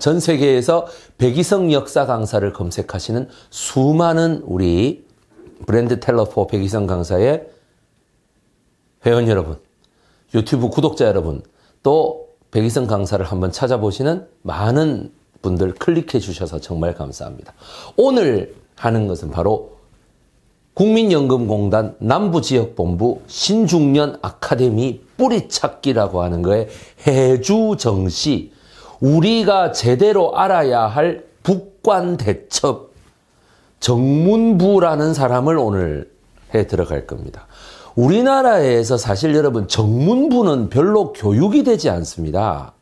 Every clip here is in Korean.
전 세계에서 백이성 역사 강사를 검색하시는 수많은 우리 브랜드 텔러포 백이성 강사의 회원 여러분, 유튜브 구독자 여러분, 또 백이성 강사를 한번 찾아보시는 많은 분들 클릭해 주셔서 정말 감사합니다. 오늘 하는 것은 바로 국민연금공단 남부지역본부 신중년 아카데미 뿌리찾기라고 하는 거에 해주정시 우리가 제대로 알아야 할 북관대첩 정문부라는 사람을 오늘 해 들어갈 겁니다. 우리나라에서 사실 여러분 정문부는 별로 교육이 되지 않습니다.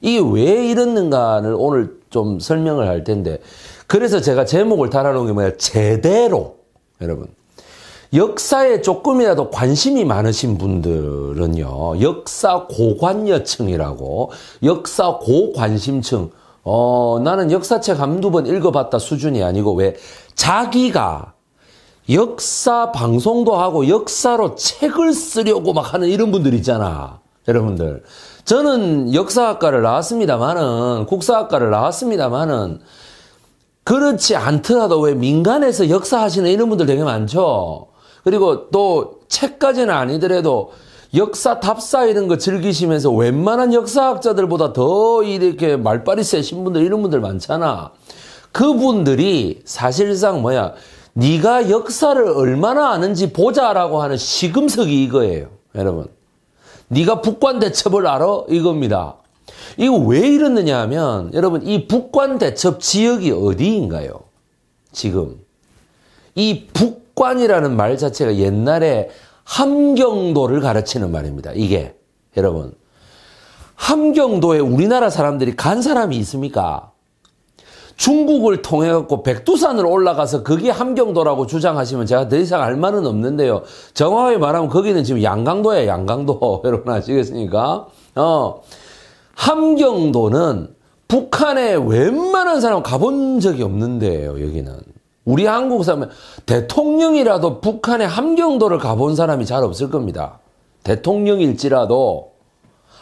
이게 왜 이러는가를 오늘 좀 설명을 할 텐데 그래서 제가 제목을 달아놓은 게 뭐냐 제대로 여러분 역사에 조금이라도 관심이 많으신 분들은요, 역사 고관여층이라고, 역사 고관심층, 어, 나는 역사책 한두 번 읽어봤다 수준이 아니고, 왜, 자기가 역사 방송도 하고 역사로 책을 쓰려고 막 하는 이런 분들 있잖아. 여러분들. 저는 역사학과를 나왔습니다만은, 국사학과를 나왔습니다만은, 그렇지 않더라도 왜 민간에서 역사하시는 이런 분들 되게 많죠? 그리고 또 책까지는 아니더라도 역사 답사 이런 거 즐기시면서 웬만한 역사학자들보다 더 이렇게 말빨이 세신 분들 이런 분들 많잖아. 그분들이 사실상 뭐야 네가 역사를 얼마나 아는지 보자라고 하는 시금석이 이거예요. 여러분. 네가 북관 대첩을 알아? 이겁니다. 이거 왜 이러느냐 하면 여러분 이 북관 대첩 지역이 어디인가요? 지금 이북관대첩 속관이라는 말 자체가 옛날에 함경도를 가르치는 말입니다. 이게 여러분 함경도에 우리나라 사람들이 간 사람이 있습니까? 중국을 통해 갖고 백두산을 올라가서 그게 함경도라고 주장하시면 제가 더 이상 알 말은 없는데요. 정확하게 말하면 거기는 지금 양강도예요 양강도 여러분 아시겠습니까? 어 함경도는 북한에 웬만한 사람 가본 적이 없는데요 여기는 우리 한국 사람 은 대통령이라도 북한의 함경도를 가본 사람이 잘 없을 겁니다. 대통령일지라도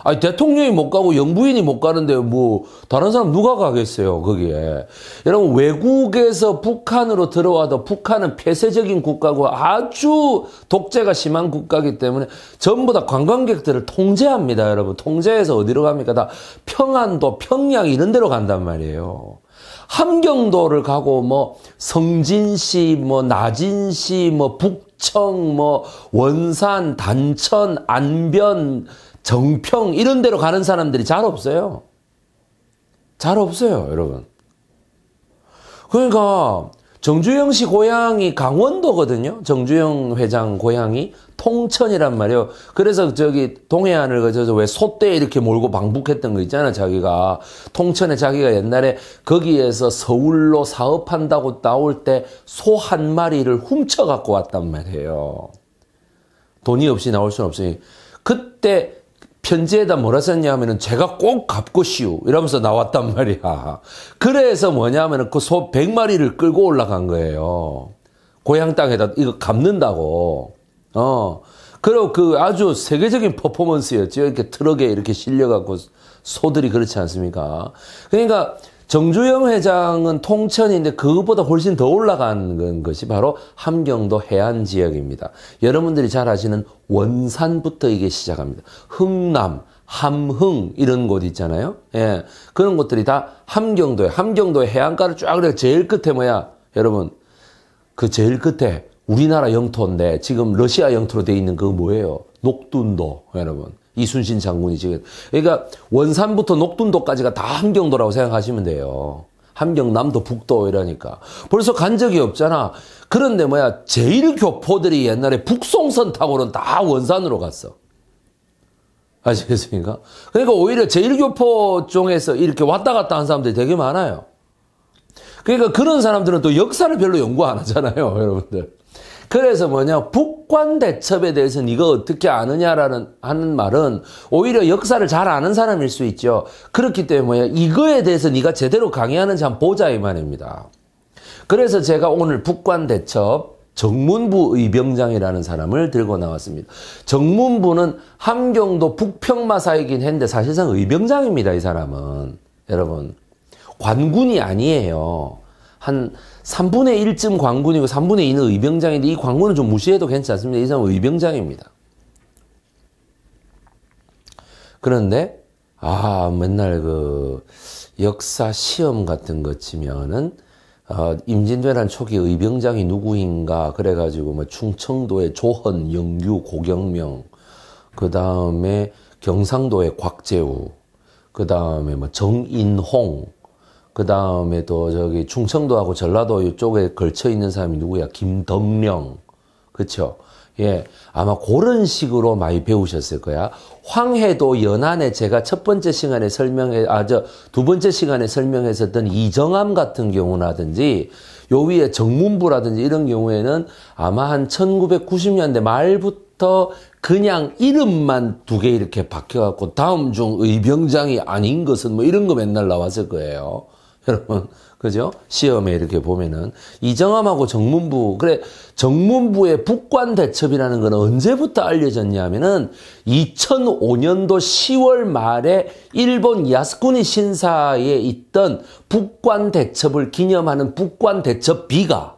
아니 대통령이 못 가고 영부인이 못 가는데 뭐 다른 사람 누가 가겠어요 거기에 여러분 외국에서 북한으로 들어와도 북한은 폐쇄적인 국가고 아주 독재가 심한 국가이기 때문에 전부 다 관광객들을 통제합니다 여러분 통제해서 어디로 갑니까 다 평안도 평양 이런 데로 간단 말이에요 함경도를 가고 뭐 성진시, 뭐 나진시, 뭐 북청, 뭐 원산, 단천, 안변, 정평 이런 데로 가는 사람들이 잘 없어요. 잘 없어요, 여러분. 그러니까 정주영 씨 고향이 강원도거든요. 정주영 회장 고향이 통천이란 말이에요. 그래서 저기 동해안을 거쳐서 왜 소떼 이렇게 몰고 방북했던 거 있잖아, 자기가. 통천에 자기가 옛날에 거기에서 서울로 사업한다고 나올 때 소 한 마리를 훔쳐 갖고 왔단 말이에요. 돈이 없이 나올 수는 없으니. 그때 편지에다 뭐라 썼냐 하면은 제가 꼭갚고시우 이러면서 나왔단 말이야. 그래서 뭐냐 하면은 그 소 100마리를 끌고 올라간 거예요. 고향 땅에다 이거 갚는다고. 어. 그리고 그 아주 세계적인 퍼포먼스였죠. 이렇게 트럭에 이렇게 실려갖고 소들이 그렇지 않습니까? 그러니까 정주영 회장은 통천인데 그것보다 훨씬 더 올라간 것이 바로 함경도 해안 지역입니다. 여러분들이 잘 아시는 원산부터 이게 시작합니다. 흥남, 함흥 이런 곳 있잖아요. 예. 그런 곳들이 다 함경도에 함경도의 해안가를 쫙 그래 제일 끝에 뭐야? 여러분. 그 제일 끝에 우리나라 영토인데 지금 러시아 영토로 돼 있는 그거 뭐예요? 녹둔도 여러분. 이순신 장군이 지금 그러니까 원산부터 녹둔도까지가 다 함경도라고 생각하시면 돼요. 함경남도 북도 이러니까 벌써 간 적이 없잖아. 그런데 뭐야 제일 교포들이 옛날에 북송선 타고는 다 원산으로 갔어. 아시겠습니까? 그러니까 오히려 제일교포 쪽에서 이렇게 왔다 갔다 한 사람들이 되게 많아요. 그러니까 그런 사람들은 또 역사를 별로 연구 안 하잖아요, 여러분들. 그래서 뭐냐 북관 대첩에 대해서는 이거 어떻게 아느냐라는 하는 말은 오히려 역사를 잘 아는 사람일 수 있죠. 그렇기 때문에 이거에 대해서 네가 제대로 강의하는지 한번 보자 이 말입니다. 그래서 제가 오늘 북관 대첩 정문부 의병장이라는 사람을 들고 나왔습니다. 정문부는 함경도 북평마사이긴 했는데 사실상 의병장입니다. 이 사람은 여러분 관군이 아니에요. 한 3분의 1쯤 광군이고 3분의 2는 의병장인데 이 광군은 좀 무시해도 괜찮습니다. 이 사람은 의병장입니다. 그런데 아 맨날 그 역사 시험 같은 거 치면은 어, 임진왜란 초기 의병장이 누구인가 그래가지고 뭐 충청도의 조헌, 영규, 고경명 그 다음에 경상도의 곽재우 그 다음에 뭐 정인홍 그 다음에 또 저기 충청도하고 전라도 이쪽에 걸쳐 있는 사람이 누구야? 김덕령. 그쵸? 예. 아마 그런 식으로 많이 배우셨을 거야. 황해도 연안에 제가 첫 번째 시간에 설명해, 아, 저, 두 번째 시간에 설명했었던 이정암 같은 경우라든지, 요 위에 정문부라든지 이런 경우에는 아마 한 1990년대 말부터 그냥 이름만 두 개 이렇게 박혀갖고 다음 중 의병장이 아닌 것은 뭐 이런 거 맨날 나왔을 거예요. 여러분, 그죠? 시험에 이렇게 보면은 이정함하고 정문부 그래 정문부의 북관 대첩이라는 건 언제부터 알려졌냐면은 2005년도 10월 말에 일본 야스쿠니 신사에 있던 북관 대첩을 기념하는 북관 대첩비가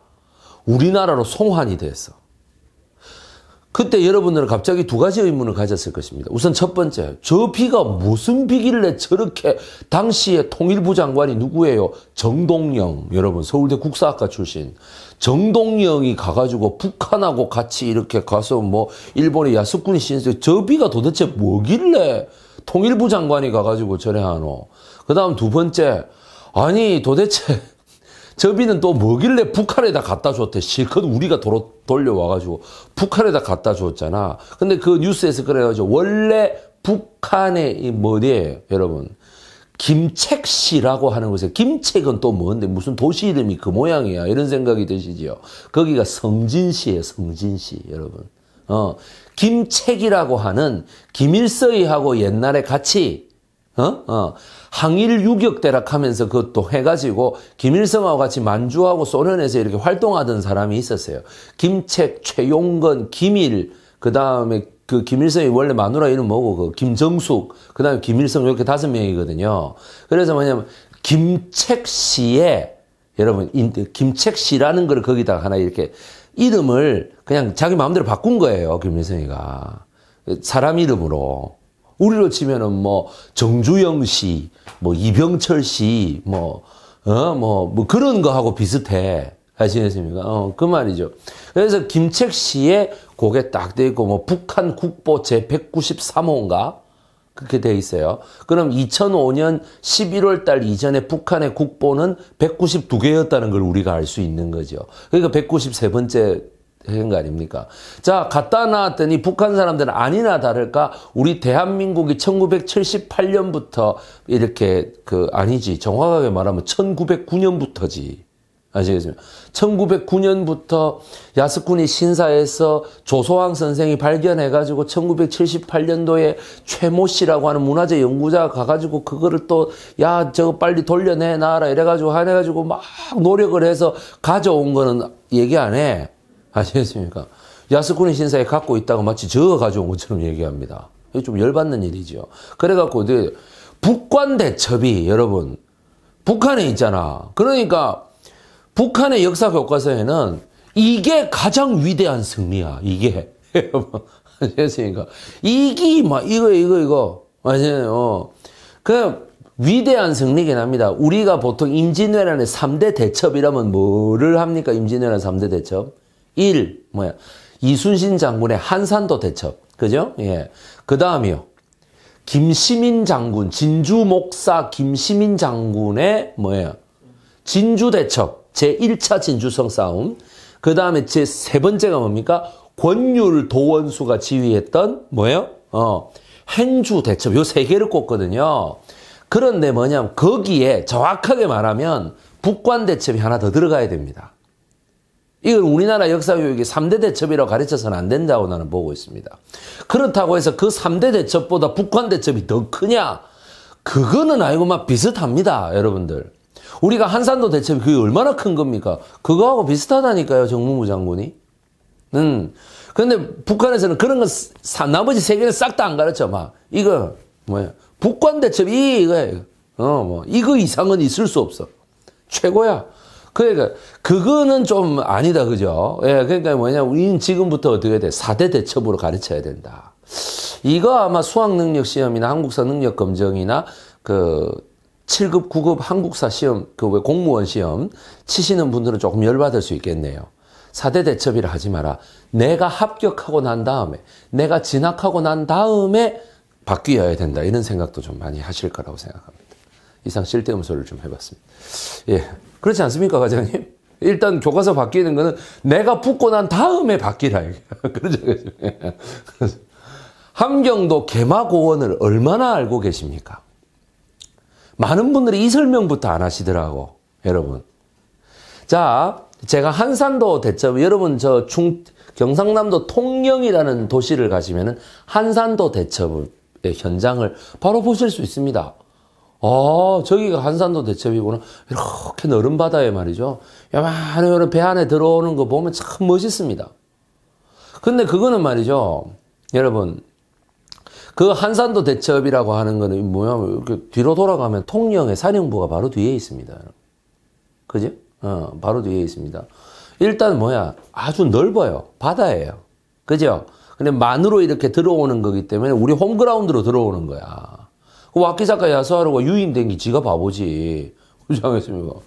우리나라로 송환이 됐어. 그때 여러분들은 갑자기 두 가지 의문을 가졌을 것입니다. 우선 첫 번째, 저비가 무슨 비길래 저렇게 당시에 통일부 장관이 누구예요? 정동영, 여러분 서울대 국사학과 출신 정동영이 가가지고 북한하고 같이 이렇게 가서 뭐 일본의 야스쿠니 신세 저비가 도대체 뭐길래 통일부 장관이 가가지고 전해하노? 그다음 두 번째, 아니 도대체 저비는 또 뭐길래 북한에다 갖다 줬대. 실컷 우리가 도로, 돌려와가지고 북한에다 갖다 줬잖아. 근데 그 뉴스에서 그래가지고 원래 북한의 이 뭐래 여러분 김책시라고 하는 곳에 김책은 또 뭔데 무슨 도시 이름이 그 모양이야 이런 생각이 드시지요. 거기가 성진시예요. 성진시 여러분. 어 김책이라고 하는 김일서이하고 옛날에 같이 어? 어 항일 유격 대락하면서 그것도 해가지고 김일성하고 같이 만주하고 소련에서 이렇게 활동하던 사람이 있었어요. 김책, 최용건, 김일, 그 다음에 그 김일성이 원래 마누라 이름 뭐고 그 김정숙, 그 다음에 김일성 이렇게 다섯 명이거든요. 그래서 뭐냐면 김책 씨의 여러분 김책 씨라는 걸 거기다 하나 이렇게 이름을 그냥 자기 마음대로 바꾼 거예요 김일성이가 사람 이름으로 우리로 치면은 뭐 정주영 씨, 뭐 이병철 씨, 뭐, 어, 뭐, 뭐 그런 거하고 비슷해. 아시겠습니까? 어, 그 말이죠. 그래서 김책 씨의 곡에 딱돼 있고, 뭐, 북한 국보 제193호인가? 그렇게 돼 있어요. 그럼 2005년 11월 달 이전에 북한의 국보는 192개였다는 걸 우리가 알 수 있는 거죠. 그러니까 193번째 되는 거 아닙니까? 자, 갔다 나왔더니 북한 사람들은 아니나 다를까 우리 대한민국이 1978년부터 이렇게 그 아니지 정확하게 말하면 1909년부터지. 아시겠습니까? 1909년부터 야스쿠니 신사에서 조소왕 선생이 발견해가지고 1978년도에 최모 씨라고 하는 문화재 연구자가 가가지고 그거를 또, 야, 저거 빨리 돌려내놔라 이래가지고 해가지고 막 노력을 해서 가져온 거는 얘기 안 해. 아시겠습니까 야스쿠니 신사에 갖고 있다고 마치 저가 가져온 것처럼 얘기합니다. 이거 좀 열받는 일이죠. 그래갖고 그 북관 대첩이 여러분 북한에 있잖아. 그러니까 북한의 역사 교과서에는 이게 가장 위대한 승리야. 이게 여러분 아시겠습니까? 이기 막 이거 이거 이거 맞아요. 어. 그 위대한 승리긴 합니다. 우리가 보통 임진왜란의 3대 대첩이라면 뭐를 합니까? 임진왜란 3대 대첩. 1. 뭐야? 이순신 장군의 한산도 대첩. 그죠? 예. 그 다음이요. 김시민 장군, 진주 목사 김시민 장군의 뭐예요? 진주 대첩. 제1차 진주성 싸움. 그 다음에 제 세 번째가 뭡니까? 권율 도원수가 지휘했던 뭐예요? 어. 행주 대첩. 요 세 개를 꼽거든요. 그런데 뭐냐면 거기에 정확하게 말하면 북관 대첩이 하나 더 들어가야 됩니다. 이건 우리나라 역사교육이 3대 대첩이라고 가르쳐서는 안 된다고 나는 보고 있습니다. 그렇다고 해서 그 3대 대첩보다 북한 대첩이 더 크냐? 그거는 아니고 막 비슷합니다. 여러분들. 우리가 한산도 대첩이 그게 얼마나 큰 겁니까? 그거하고 비슷하다니까요. 정무부 장군이. 음. 근데 북한에서는 그런 거 사, 나머지 세계는싹 다 안 가르쳐. 막 이거 뭐야? 북한 대첩이 이거야. 이거. 어, 뭐 이거 이상은 있을 수 없어. 최고야. 그러니까 그거는 좀 아니다 그죠? 예, 그러니까 뭐냐 우리는 지금부터 어떻게 돼? 사대 대첩으로 가르쳐야 된다. 이거 아마 수학 능력 시험이나 한국사 능력 검정이나 그 7급, 9급 한국사 시험, 그왜 공무원 시험 치시는 분들은 조금 열받을 수 있겠네요. 사대 대첩이라 하지 마라. 내가 합격하고 난 다음에, 내가 진학하고 난 다음에 바뀌어야 된다. 이런 생각도 좀 많이 하실 거라고 생각합니다. 이상 실대음 소를좀 해봤습니다. 예. 그렇지 않습니까, 과장님? 일단 교과서 바뀌는 거는 내가 붙고 난 다음에 바뀌라. 그러죠. 함경도 그렇죠. 개마고원을 얼마나 알고 계십니까? 많은 분들이 이 설명부터 안 하시더라고, 여러분. 자, 제가 한산도 대첩, 여러분 저 충, 경상남도 통영이라는 도시를 가시면은 한산도 대첩의 현장을 바로 보실 수 있습니다. 아, 저기가 한산도 대첩이구나. 이렇게 너른 바다에 말이죠. 야만한 이런 배 안에 들어오는 거 보면 참 멋있습니다. 근데 그거는 말이죠. 여러분, 그 한산도 대첩이라고 하는 거는 뭐야? 뭐 이 뒤로 돌아가면 통영의 사령부가 바로 뒤에 있습니다. 그죠? 어, 바로 뒤에 있습니다. 일단 뭐야? 아주 넓어요. 바다예요. 그죠? 근데 만으로 이렇게 들어오는 거기 때문에 우리 홈그라운드로 들어오는 거야. 그 와키사카 야수하루가유인된게 지가 바보지. 그렇지 않겠습니까?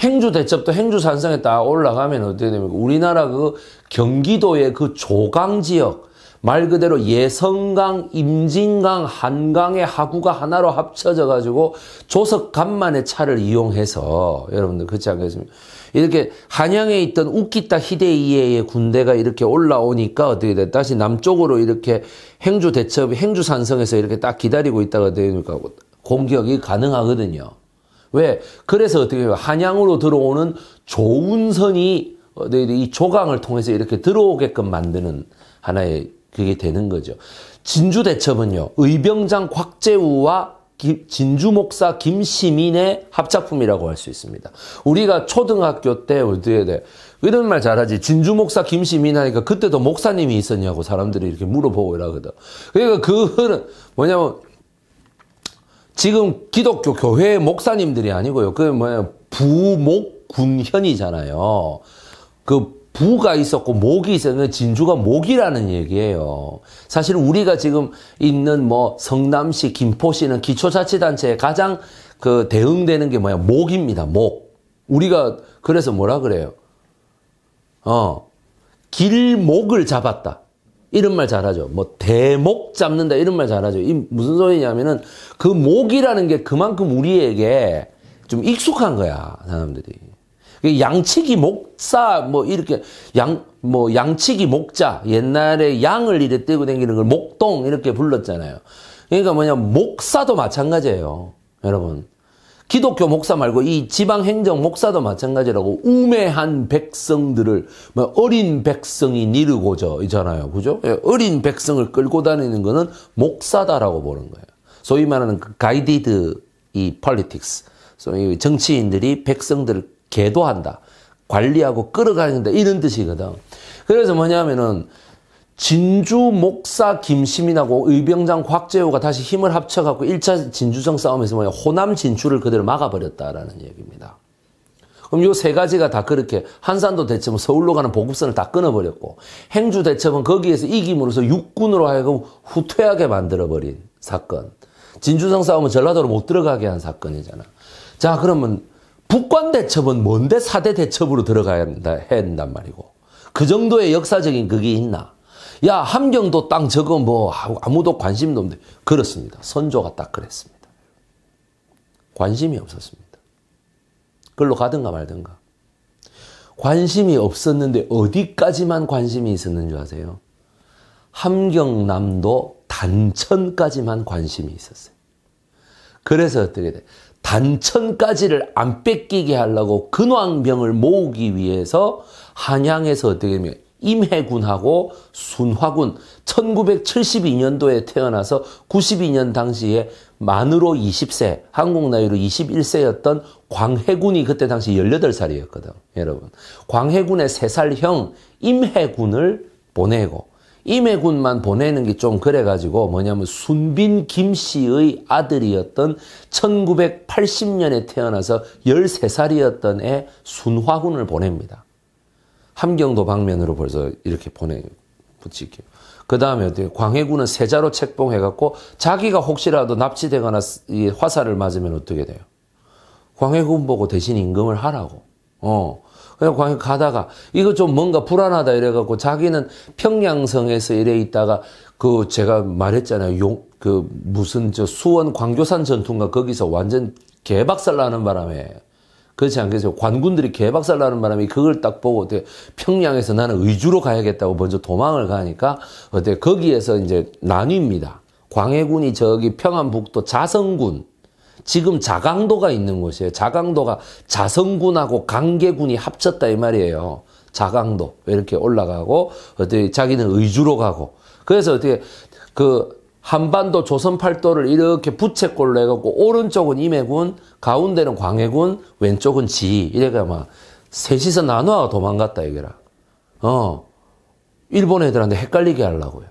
행주 대첩도 행주 산성에 딱 올라가면 어떻게 됩니까? 우리나라 그 경기도의 그 조강 지역, 말 그대로 예성강, 임진강, 한강의 하구가 하나로 합쳐져 가지고 조석 간만의 차를 이용해서 여러분들 그렇지 않겠습니까? 이렇게 한양에 있던 우키타 히데이에의 군대가 이렇게 올라오니까 어떻게 돼? 다시 남쪽으로 이렇게 행주 대첩, 행주 산성에서 이렇게 딱 기다리고 있다가 되니까 공격이 가능하거든요. 왜? 그래서 어떻게 해요? 한양으로 들어오는 좋은 선이 이 조강을 통해서 이렇게 들어오게끔 만드는 하나의 그게 되는 거죠. 진주 대첩은요, 의병장 곽재우와 진주 목사 김시민의 합작품이라고 할 수 있습니다. 우리가 초등학교 때 어떻게 돼? 이런 말 잘하지. 진주 목사 김시민 하니까 그때도 목사님이 있었냐고 사람들이 이렇게 물어보고 이러거든. 그러니까 그거는 뭐냐면 지금 기독교 교회의 목사님들이 아니고요. 그 뭐냐 부목군현이잖아요. 그 부가 있었고 목이 있었는데 진주가 목이라는 얘기예요. 사실 우리가 지금 있는 뭐 성남시, 김포시는 기초자치단체에 가장 그 대응되는 게 뭐야? 목입니다. 목. 우리가 그래서 뭐라 그래요? 어. 길목을 잡았다. 이런 말 잘하죠. 뭐 대목 잡는다 이런 말 잘하죠. 이 무슨 소리냐면은 그 목이라는 게 그만큼 우리에게 좀 익숙한 거야, 사람들이. 그 양치기 목사 뭐 이렇게 양 뭐 양치기 목자 옛날에 양을 이래 떼고 다니는 걸 목동 이렇게 불렀잖아요. 그러니까 뭐냐 목사도 마찬가지예요, 여러분. 기독교 목사 말고 이 지방 행정 목사도 마찬가지라고 우매한 백성들을 뭐 어린 백성이 니르고저 있잖아요, 그죠? 예, 어린 백성을 끌고 다니는 거는 목사다라고 보는 거예요. 소위 말하는 그 가이디드 이 폴리틱스, 소위 정치인들이 백성들을 계도한다. 관리하고 끌어가는다. 이런 뜻이거든. 그래서 뭐냐면은 진주 목사 김시민하고 의병장 곽재호가 다시 힘을 합쳐갖고 1차 진주정 싸움에서 뭐냐 호남 진출을 그대로 막아버렸다라는 얘기입니다. 그럼 요 세 가지가 다 그렇게 한산도 대첩은 서울로 가는 보급선을 다 끊어버렸고 행주 대첩은 거기에서 이김으로써 육군으로 하여금 후퇴하게 만들어버린 사건. 진주성 싸움은 전라도로 못 들어가게 한 사건이잖아. 자 그러면 북관 대첩은 뭔데 사대 대첩으로 들어가야 한다, 했단 말이고. 그 정도의 역사적인 그게 있나? 야, 함경도 땅 저거 뭐 아무도 관심도 없는데. 그렇습니다. 선조가 딱 그랬습니다. 관심이 없었습니다. 글로 가든가 말든가. 관심이 없었는데 어디까지만 관심이 있었는 줄 아세요? 함경남도 단천까지만 관심이 있었어요. 그래서 어떻게 돼? 단천까지를 안 뺏기게 하려고 근왕병을 모으기 위해서 한양에서 어떻게 보면 임해군하고 순화군 1972년도에 태어나서 92년 당시에 만으로 20세, 한국 나이로 21세였던 광해군이 그때 당시 18살이었거든. 여러분. 광해군의 3살 형 임해군을 보내고 임해군만 보내는 게 좀 그래가지고 뭐냐면 순빈 김씨의 아들이었던 1980년에 태어나서 13살이었던 애 순화군을 보냅니다. 함경도 방면으로 벌써 이렇게 보내, 붙일게요그 다음에 광해군은 세자로 책봉해갖고 자기가 혹시라도 납치되거나 화살을 맞으면 어떻게 돼요? 광해군 보고 대신 임금을 하라고. 어. 그냥 광역 가다가 이거 좀 뭔가 불안하다 이래갖고 자기는 평양성에서 이래 있다가 그 제가 말했잖아요. 용, 그 무슨 저 수원 광교산 전투인가 거기서 완전 개박살 나는 바람에 그렇지 않겠어요? 관군들이 개박살 나는 바람에 그걸 딱 보고 어때 평양에서 나는 의주로 가야겠다고 먼저 도망을 가니까 어때 거기에서 이제 나뉩니다. 광해군이 저기 평안북도 자성군 지금 자강도가 있는 곳이에요. 자강도가 자성군하고 강계군이 합쳤다 이 말이에요. 자강도 이렇게 올라가고 어떻게 자기는 의주로 가고 그래서 어떻게 그 한반도 조선팔도를 이렇게 부채꼴로 해갖고 오른쪽은 임해군 가운데는 광해군 왼쪽은 지 이래가 막 셋이서 나눠 도망갔다 이거라 어 일본 애들한테 헷갈리게 하려고요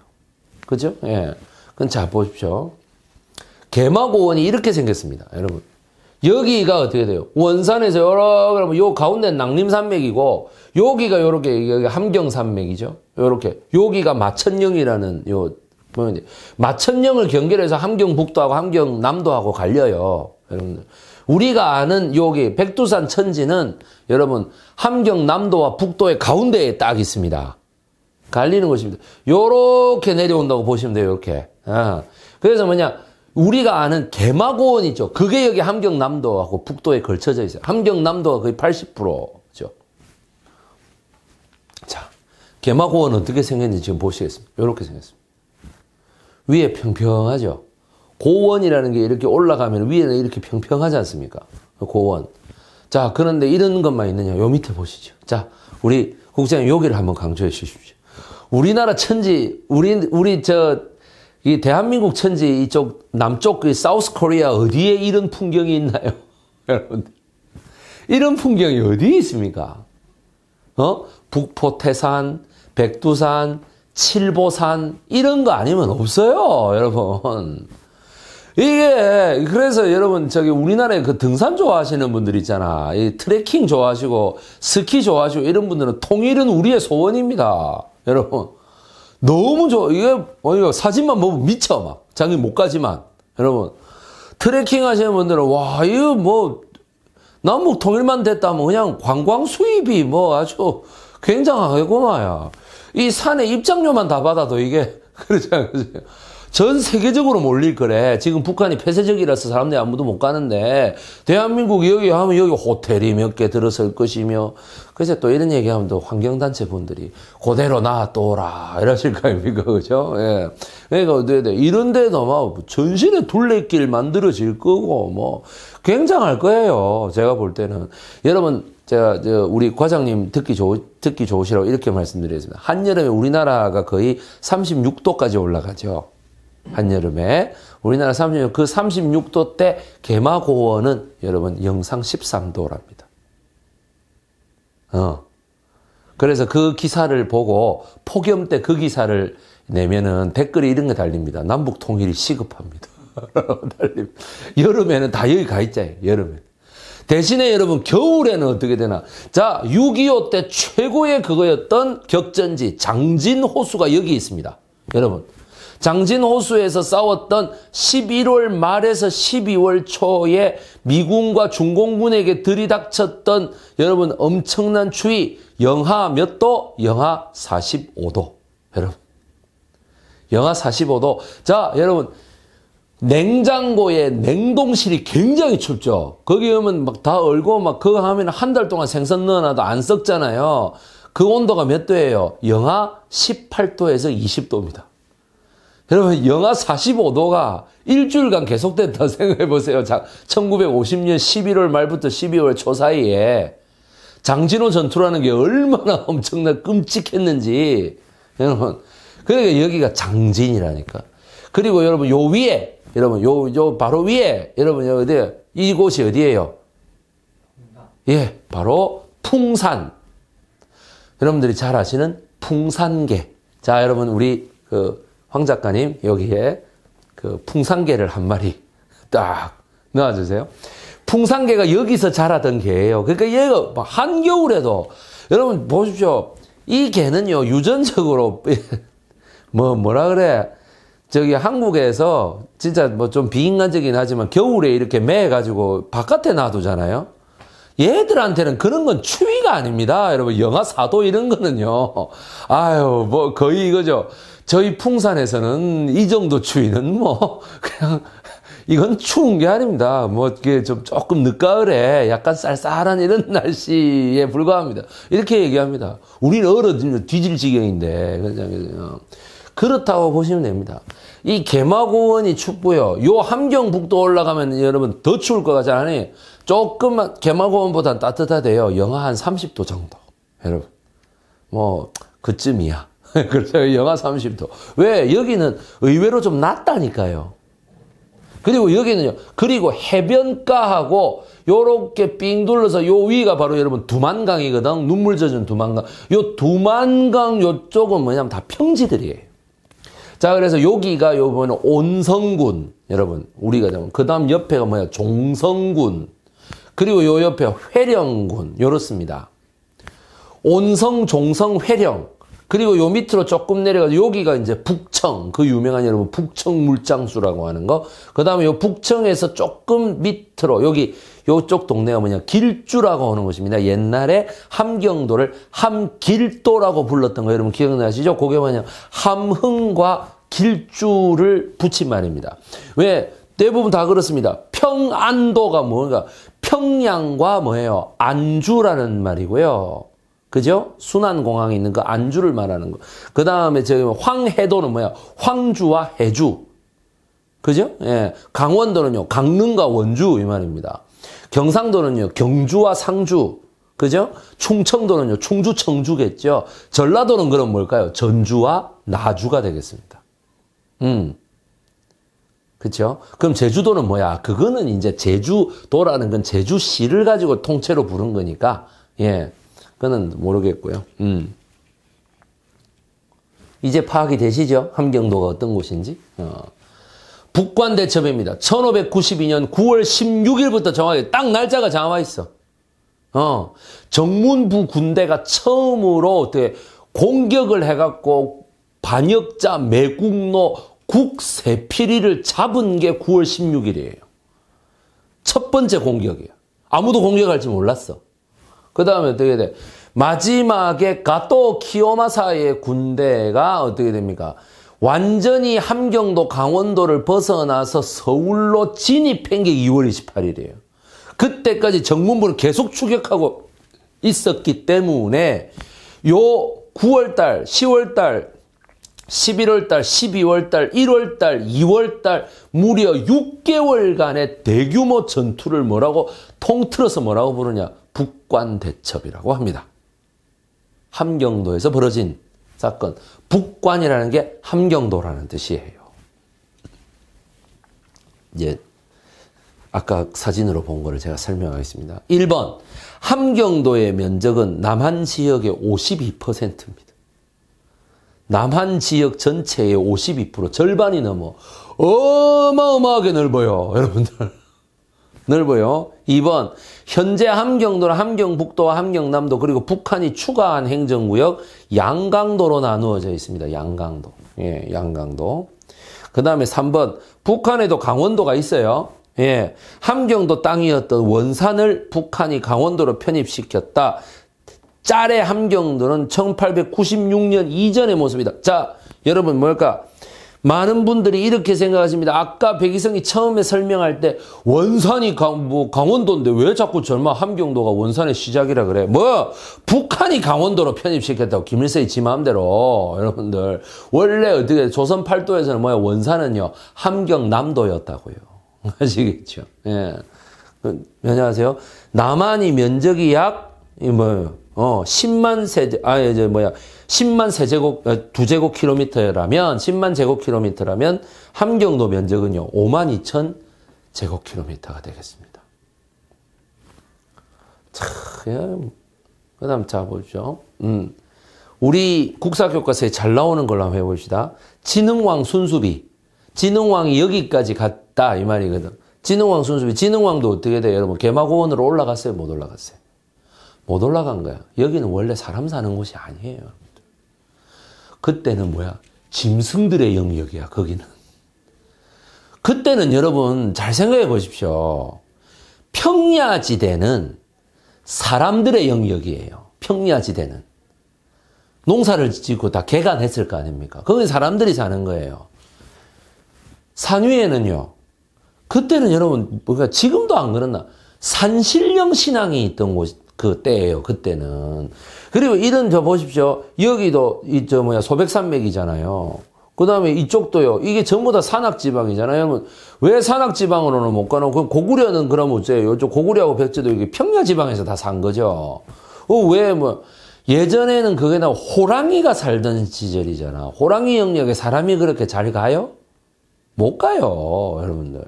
그죠 예 그건 자 보십시오 개마고원이 이렇게 생겼습니다. 여러분. 여기가 어떻게 돼요? 원산에서 여러, 그러면 요 가운데는 낭림산맥이고, 여기가 요렇게, 여기 함경산맥이죠? 요렇게. 여기가 마천령이라는 요, 뭐냐. 마천령을 경계해서 함경북도하고 함경남도하고 갈려요. 여러분들. 우리가 아는 여기 백두산 천지는 여러분 함경남도와 북도의 가운데에 딱 있습니다. 갈리는 곳입니다. 요렇게 내려온다고 보시면 돼요. 요렇게. 아. 그래서 뭐냐 우리가 아는 개마고원 이죠 그게 여기 함경남도하고 북도에 걸쳐져 있어요. 함경남도가 거의 80%죠. 자, 개마고원 어떻게 생겼는지 지금 보시겠습니다. 이렇게 생겼습니다. 위에 평평하죠. 고원이라는 게 이렇게 올라가면 위에는 이렇게 평평하지 않습니까? 고원. 자, 그런데 이런 것만 있느냐. 요 밑에 보시죠. 자, 우리 국장님 여기를 한번 강조해 주십시오. 우리나라 천지, 우리, 우리 저, 이 대한민국 천지 이쪽 남쪽 그 사우스 코리아 어디에 이런 풍경이 있나요? 여러분들. 이런 풍경이 어디에 있습니까? 어? 북포 태산, 백두산, 칠보산 이런 거 아니면 없어요, 여러분. 이게 그래서 여러분 저기 우리나라에 그 등산 좋아하시는 분들 있잖아. 이 트레킹 좋아하시고 스키 좋아하시고 이런 분들은 통일은 우리의 소원입니다. 여러분. 너무 좋아. 이게, 아니, 사진만 보면 미쳐, 막. 자기 못 가지만. 여러분, 트레킹 하시는 분들은, 와, 이거 뭐, 남북 통일만 됐다면 뭐, 그냥 관광 수입이 뭐 아주 굉장하겠구나, 야이 산에 입장료만 다 받아도 이게, 그러잖아요. 전 세계적으로 몰릴 거래. 지금 북한이 폐쇄적이라서 사람들이 아무도 못 가는데, 대한민국 여기 하면 여기 호텔이 몇 개 들어설 것이며, 그래서 또 이런 얘기하면 또 환경단체 분들이 그대로 놔둬라 이러실 거 아닙니까 그죠? 예. 그러니까 이런데도 막 뭐 전신에 둘레길 만들어질 거고 뭐 굉장할 거예요. 제가 볼 때는 여러분 제가 우리 과장님 듣기 좋 듣기 좋으시라고 이렇게 말씀드리겠습니다. 한여름에 우리나라가 거의 36도까지 올라가죠. 한여름에 우리나라 36, 그 36도 때 개마고원은 여러분 영상 13도랍니다. 어. 그래서 그 기사를 보고 폭염 때 그 기사를 내면은 댓글에 이런 게 달립니다. 남북 통일이 시급합니다. 니다 여름에는 다 여기 가 있자. 여름에. 대신에 여러분 겨울에는 어떻게 되나? 자, 6.25 때 최고의 그거였던 격전지 장진 호수가 여기 있습니다. 여러분 장진호수에서 싸웠던 11월 말에서 12월 초에 미군과 중공군에게 들이닥쳤던 여러분 엄청난 추위 영하 몇 도? 영하 45도. 여러분. 영하 45도. 자, 여러분. 냉장고에 냉동실이 굉장히 춥죠. 거기 오면 막 다 얼고 막 그거 하면 한 달 동안 생선 넣어놔도 안 썩잖아요. 그 온도가 몇 도예요? 영하 18도에서 20도입니다. 여러분 영하 45도가 일주일간 계속됐다 생각해 보세요. 1950년 11월 말부터 12월 초 사이에 장진호 전투라는 게 얼마나 엄청나 끔찍했는지 여러분 그러니까 여기가 장진이라니까. 그리고 여러분 요 위에 여러분 요요 바로 위에 여러분 여기 어디 이곳이 어디예요? 예, 바로 풍산. 여러분들이 잘 아시는 풍산계. 자, 여러분 우리 그황 작가님 여기에 그 풍산개를 한 마리 딱 넣어주세요. 풍산개가 여기서 자라던 개예요. 그러니까 얘가 한겨울에도 여러분 보십시오. 이 개는요 유전적으로 뭐 뭐라 그래 저기 한국에서 진짜 뭐 좀 비인간적이긴 하지만 겨울에 이렇게 매 가지고 바깥에 놔두잖아요. 얘들한테는 그런 건 추위가 아닙니다. 여러분 영하 4도 이런 거는요. 아유 뭐 거의 이거죠. 저희 풍산에서는 이 정도 추위는 뭐 그냥 이건 추운 게 아닙니다. 뭐 이게 좀 조금 늦가을에 약간 쌀쌀한 이런 날씨에 불과합니다. 이렇게 얘기합니다. 우리는 얼어지면 뒤질 지경인데 그렇다고 보시면 됩니다. 이 개마고원이 춥고요. 요 함경북도 올라가면 여러분 더 추울 것 같지 않니 조금만 개마고원보단 따뜻하대요. 영하 한 30도 정도. 여러분 뭐 그쯤이야. 그래서 영하 30도. 왜? 여기는 의외로 좀 낮다니까요. 그리고 여기는요. 그리고 해변가하고 요렇게 삥 둘러서 요 위가 바로 여러분 두만강이거든. 눈물 젖은 두만강. 요 두만강 요쪽은 뭐냐면 다 평지들이에요. 자, 그래서 여기가 요 보면 온성군. 여러분, 우리가 그 다음 옆에가 뭐야? 종성군. 그리고 요 옆에 회령군. 요렇습니다. 온성, 종성, 회령. 그리고 요 밑으로 조금 내려가서 여기가 이제 북청 그 유명한 여러분 북청 물장수라고 하는 거. 그다음에 요 북청에서 조금 밑으로 여기 요쪽 동네가 뭐냐 길주라고 하는 곳입니다. 옛날에 함경도를 함길도라고 불렀던 거 여러분 기억나시죠? 그게 뭐냐 함흥과 길주를 붙인 말입니다. 왜 대부분 다 그렇습니다. 평안도가 뭔가 평양과 뭐예요? 안주라는 말이고요. 그죠? 순환공항에 있는 그 안주를 말하는 거. 그 다음에 저기 뭐 황해도는 뭐야? 황주와 해주. 그죠? 예. 강원도는요, 강릉과 원주, 이 말입니다. 경상도는요, 경주와 상주. 그죠? 충청도는요, 충주, 청주겠죠? 전라도는 그럼 뭘까요? 전주와 나주가 되겠습니다. 음. 그죠 그럼 제주도는 뭐야? 그거는 이제 제주도라는 건 제주시를 가지고 통째로 부른 거니까, 예. 그거는 모르겠고요. 음. 이제 파악이 되시죠? 함경도가 어떤 곳인지. 어. 북관대첩입니다. 1592년 9월 16일부터 정확히 딱 날짜가 정화 있어. 어. 정문부 군대가 처음으로 어떻게 공격을 해갖고 반역자 매국노 국세필이를 잡은 게 9월 16일이에요. 첫 번째 공격이에요. 아무도 공격할지 몰랐어. 그 다음에 어떻게 돼? 마지막에 가토 키오마사의 군대가 어떻게 됩니까? 완전히 함경도 강원도를 벗어나서 서울로 진입한 게 2월 28일이에요. 그때까지 정문부는 계속 추격하고 있었기 때문에 요 9월달, 10월달, 11월달, 12월달, 1월달, 2월달 무려 6개월간의 대규모 전투를 뭐라고 통틀어서 뭐라고 부르냐? 북관대첩이라고 합니다. 함경도에서 벌어진 사건. 북관이라는 게 함경도라는 뜻이에요. 이제 예, 아까 사진으로 본 거를 제가 설명하겠습니다. 1번. 함경도의 면적은 남한 지역의 52%입니다. 남한 지역 전체의 52%, 절반이 넘어 어마어마하게 넓어요, 여러분들. 넓어요. 2번 현재 함경도는 함경북도와 함경남도 그리고 북한이 추가한 행정구역 양강도로 나누어져 있습니다. 양강도. 예, 양강도. 그 다음에 3번 북한에도 강원도가 있어요. 예, 함경도 땅이었던 원산을 북한이 강원도로 편입시켰다. 짤의 함경도는 1896년 이전의 모습이다. 자, 여러분 뭘까? 많은 분들이 이렇게 생각하십니다. 아까 백이성이 처음에 설명할 때 원산이 강, 뭐 강원도인데 왜 자꾸 절마 함경도가 원산의 시작이라 그래? 뭐야? 북한이 강원도로 편입시켰다고 김일성이 지 마음대로 여러분들 원래 어떻게 조선 팔도에서는 뭐야 원산은요 함경남도였다고요. 아시겠죠? 예. 그, 안녕하세요. 남한이 면적이 약, 이 뭐예요? 어, 10만 세제, 아, 이제 뭐야, 10만 세제곱, 아, 두제곱 킬로미터라면, 10만 제곱 킬로미터라면, 함경도 면적은요, 5만 2천 제곱 킬로미터가 되겠습니다. 자, 예, 그 다음 자, 보죠. 음. 우리 국사교과서에 잘 나오는 걸로 한번 해봅시다. 진흥왕 순수비. 진흥왕이 여기까지 갔다, 이 말이거든. 진흥왕 순수비. 진흥왕도 어떻게 돼 여러분, 개마고원으로 올라갔어요? 못 올라갔어요? 못 올라간 거야. 여기는 원래 사람 사는 곳이 아니에요. 그때는 뭐야? 짐승들의 영역이야, 거기는. 그때는 여러분 잘 생각해 보십시오. 평야지대는 사람들의 영역이에요. 평야지대는. 농사를 짓고 다 개간했을 거 아닙니까? 거기 사람들이 사는 거예요. 산 위에는요. 그때는 여러분, 그가 그러니까 지금도 안 그러나 산신령 신앙이 있던 곳, 그 때예요. 그때는. 그리고 이런 저 보십시오. 여기도 이저 뭐야 소백산맥이잖아요. 그 다음에 이쪽도요. 이게 전부 다 산악지방이잖아요. 왜 산악지방으로는 못 가노? 그 고구려는 그럼 어째요? 이쪽 고구려하고 백제도 이게 평야지방에서 다 산 거죠. 어, 왜 뭐, 예전에는 그게 나 호랑이가 살던 시절이잖아. 호랑이 영역에 사람이 그렇게 잘 가요? 못 가요, 여러분들.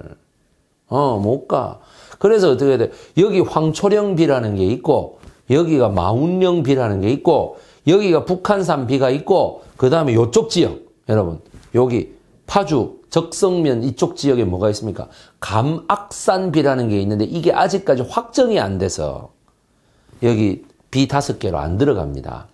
어, 못 가. 그래서 어떻게 해야 돼? 여기 황초령비라는 게 있고, 여기가 마운령비라는 게 있고, 여기가 북한산 비가 있고, 그 다음에 요쪽 지역, 여러분, 여기 파주, 적성면 이쪽 지역에 뭐가 있습니까? 감악산 비라는 게 있는데, 이게 아직까지 확정이 안 돼서, 여기 비 다섯 개로 안 들어갑니다.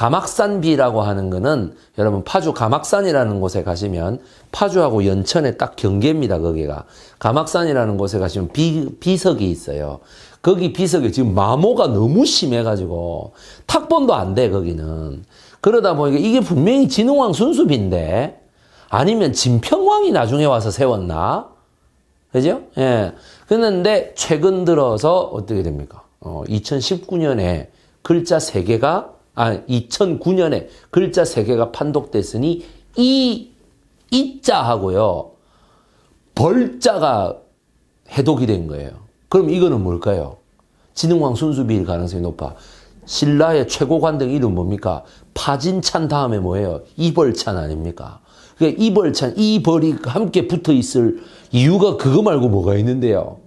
가막산비라고 하는 거는 여러분 파주 가막산이라는 곳에 가시면 파주하고 연천에 딱 경계입니다. 거기가 가막산이라는 곳에 가시면 비, 비석이 있어요. 거기 비석이 지금 마모가 너무 심해가지고 탁본도 안 돼 거기는 그러다 보니까 이게 분명히 진흥왕 순수비인데 아니면 진평왕이 나중에 와서 세웠나 그죠? 예. 그런데 최근 들어서 어떻게 됩니까? 어, 2019년에 글자 3개가 아, 2009년에 글자 세 개가 판독됐으니 이 이자하고요. 벌자가 해독이 된 거예요. 그럼 이거는 뭘까요? 진흥왕 순수비일 가능성이 높아. 신라의 최고 관등 이름 뭡니까? 파진찬 다음에 뭐예요? 이벌찬 아닙니까? 그러니까 이벌찬, 이벌이 함께 붙어 있을 이유가 그거 말고 뭐가 있는데요.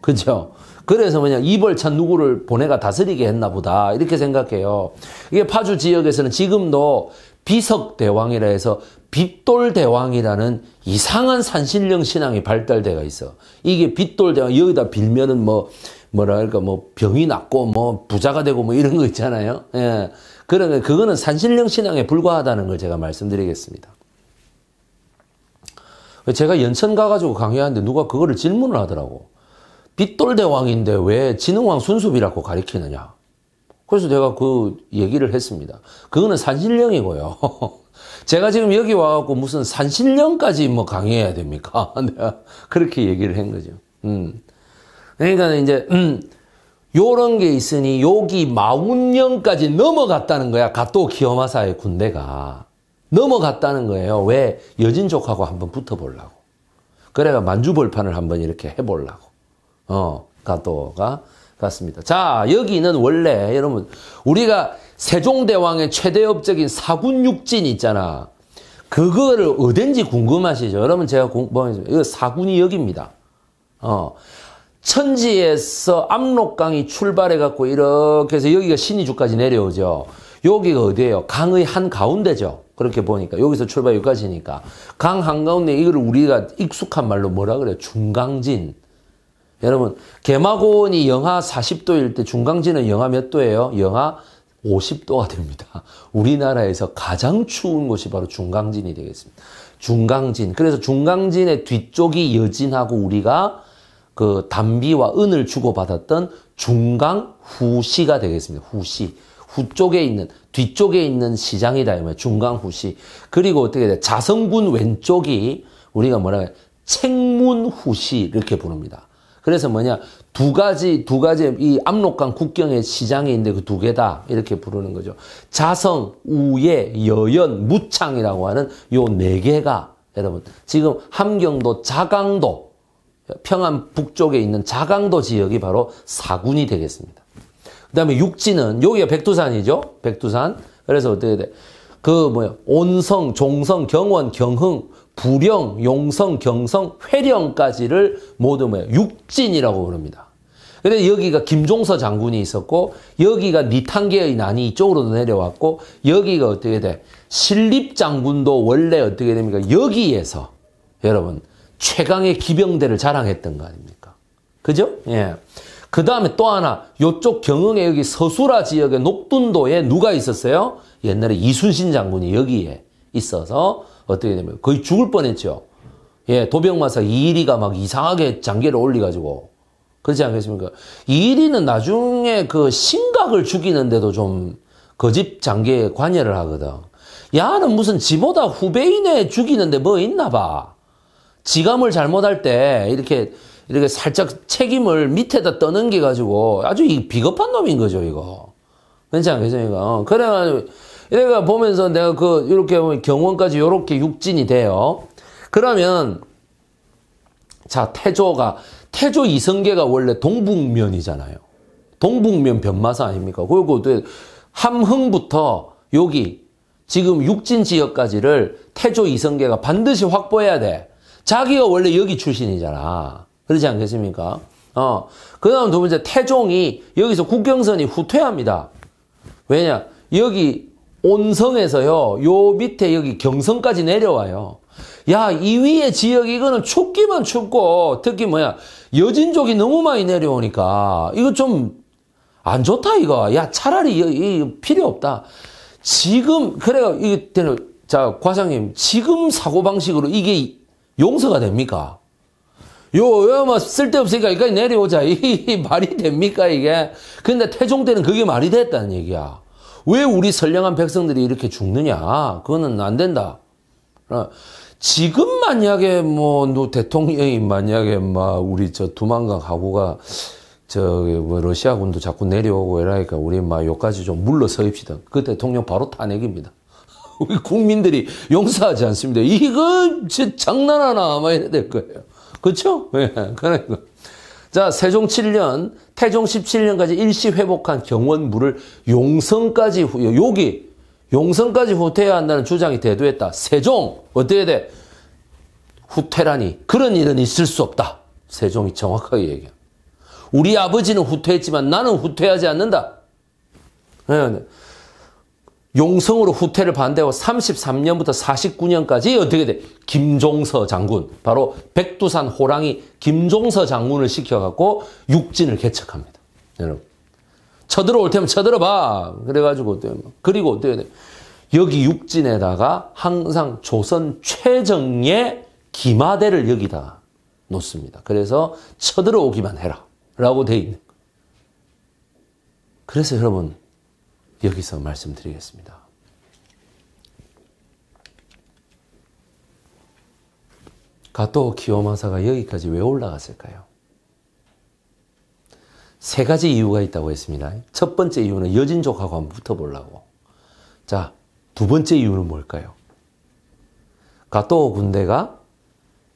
그죠? 그래서 뭐냐 이벌찬 누구를 보내가 다스리게 했나 보다 이렇게 생각해요. 이게 파주 지역에서는 지금도 비석대왕이라 해서 빛돌대왕이라는 이상한 산신령 신앙이 발달되어 있어. 이게 빛돌대왕 여기다 빌면은 뭐 뭐랄까 뭐 병이 낫고 뭐 부자가 되고 뭐 이런 거 있잖아요. 예. 그러면 그거는 산신령 신앙에 불과하다는 걸 제가 말씀드리겠습니다. 제가 연천 가가지고 강의하는데 누가 그거를 질문을 하더라고. 빗돌대왕인데 왜 진흥왕 순수비라고 가리키느냐. 그래서 제가 그 얘기를 했습니다. 그거는 산신령이고요. 제가 지금 여기 와갖고 무슨 산신령까지 뭐 강의해야 됩니까? 내가 그렇게 얘기를 한 거죠. 음. 그러니까 이제, 음, 요런 게 있으니 여기 마운령까지 넘어갔다는 거야. 가토 기요마사의 군대가. 넘어갔다는 거예요. 왜? 여진족하고 한번 붙어보려고. 그래가 만주벌판을 한번 이렇게 해보려고. 어, 가도가 같습니다. 자, 여기는 원래 여러분 우리가 세종대왕의 최대업적인 사군육진 있잖아. 그거를 어딘지 궁금하시죠? 여러분 제가 공부하면 뭐, 이거 사군이 여기입니다. 어. 천지에서 압록강이 출발해 갖고 이렇게 해서 여기가 신의주까지 내려오죠. 여기가 어디예요? 강의 한 가운데죠. 그렇게 보니까 여기서 출발 여기까지니까 강 한가운데 이걸 우리가 익숙한 말로 뭐라 그래요? 중강진. 여러분, 개마고온이 영하 40도일 때 중강지는 영하 몇 도예요? 영하 50도가 됩니다. 우리나라에서 가장 추운 곳이 바로 중강진이 되겠습니다. 중강진. 그래서 중강진의 뒤쪽이 여진하고 우리가 그 담비와 은을 주고받았던 중강 후시가 되겠습니다. 후시. 후쪽에 있는, 뒤쪽에 있는 시장이다. 이말 중강 후시. 그리고 어떻게 돼? 자성군 왼쪽이 우리가 뭐라 해? 책문 후시. 이렇게 부릅니다. 그래서 뭐냐 두 가지 두 가지 이 압록강 국경의 시장이 있는데 그 두 개다 이렇게 부르는 거죠. 자성, 우예, 여연, 무창이라고 하는 요 네 개가 여러분 지금 함경도 자강도 평안 북쪽에 있는 자강도 지역이 바로 사군이 되겠습니다. 그 다음에 육지는 여기가 백두산이죠. 백두산. 그래서 어떻게 돼? 그 뭐야? 온성, 종성, 경원, 경흥, 불령 용성, 경성, 회령까지를 모두 뭐예요? 육진이라고 부릅니다. 근데 여기가 김종서 장군이 있었고 여기가 니탄계의 난이 이쪽으로 내려왔고 여기가 어떻게 돼? 신립 장군도 원래 어떻게 됩니까? 여기에서 여러분 최강의 기병대를 자랑했던 거 아닙니까? 그죠? 예. 그 다음에 또 하나 요쪽 경흥의 여기 서수라 지역의 녹둔도에 누가 있었어요? 옛날에 이순신 장군이 여기에 있어서 어떻게 되면 거의 죽을 뻔했죠. 예, 도병마사 이일이가 막 이상하게 장계를 올리가지고 그렇지 않겠습니까? 이일이는 나중에 그 신각을 죽이는데도 좀 거짓 장계에 관여를 하거든. 야는 무슨 지보다 후배인에 죽이는데 뭐 있나 봐. 지감을 잘못할 때 이렇게 이렇게 살짝 책임을 밑에다 떠넘겨 가지고 아주 이 비겁한 놈인 거죠 이거. 괜찮겠습니까? 어, 그래가지고. 얘가 보면서 내가 그 이렇게 보면 경원까지 이렇게 육진이 돼요. 그러면 자 태조가 태조 이성계가 원래 동북면이잖아요. 동북면 변마사 아닙니까? 그리고 또 함흥부터 여기 지금 육진 지역까지를 태조 이성계가 반드시 확보해야 돼. 자기가 원래 여기 출신이잖아. 그렇지 않겠습니까? 어. 그 다음 두 번째, 태종이 여기서 국경선이 후퇴합니다. 왜냐? 여기 온성에서요, 요 밑에 여기 경성까지 내려와요. 야, 이 위에 지역 이거는 춥기만 춥고, 특히 뭐야, 여진족이 너무 많이 내려오니까, 이거 좀 안 좋다, 이거. 야, 차라리 이, 필요 없다. 지금, 그래요, 이거, 자, 과장님, 지금 사고방식으로 이게 용서가 됩니까? 요, 요, 뭐, 쓸데없으니까 여기까지 내려오자. 이, 말이 됩니까, 이게? 근데 태종 때는 그게 말이 됐다는 얘기야. 왜 우리 선량한 백성들이 이렇게 죽느냐? 그거는 안 된다. 어, 지금 만약에 뭐 대통령이 만약에 막 우리 저 두만강 하구가 저뭐 러시아군도 자꾸 내려오고 이러니까 우리 막 여기까지 좀 물러서 입시다. 그 대통령 바로 탄핵입니다. 우리 국민들이 용서하지 않습니다. 이거 장난하나 아마 이야될 거예요. 그렇죠? 예, 그러니까. 자, 세종 7년, 태종 17년까지 일시 회복한 경원물을 용성까지, 여기, 용성까지 후퇴해야 한다는 주장이 대두했다. 세종, 어떻게 돼? 후퇴라니. 그런 일은 있을 수 없다. 세종이 정확하게 얘기합 우리 아버지는 후퇴했지만 나는 후퇴하지 않는다. 네, 네. 용성으로 후퇴를 반대하고 33년부터 49년까지 어떻게 돼? 김종서 장군, 바로 백두산 호랑이 김종서 장군을 시켜갖고 육진을 개척합니다. 여러분. 쳐들어올 테면 쳐들어봐. 그래가지고, 어때요? 그리고 어떻게 돼? 여기 육진에다가 항상 조선 최정의 기마대를 여기다 놓습니다. 그래서 쳐들어오기만 해라. 라고 돼 있는 거예요. 그래서 여러분, 여기서 말씀드리겠습니다. 가토 키요마사가 여기까지 왜 올라갔을까요? 세 가지 이유가 있다고 했습니다. 첫 번째 이유는 여진족하고 한번 붙어보려고. 자, 두 번째 이유는 뭘까요? 가토 군대가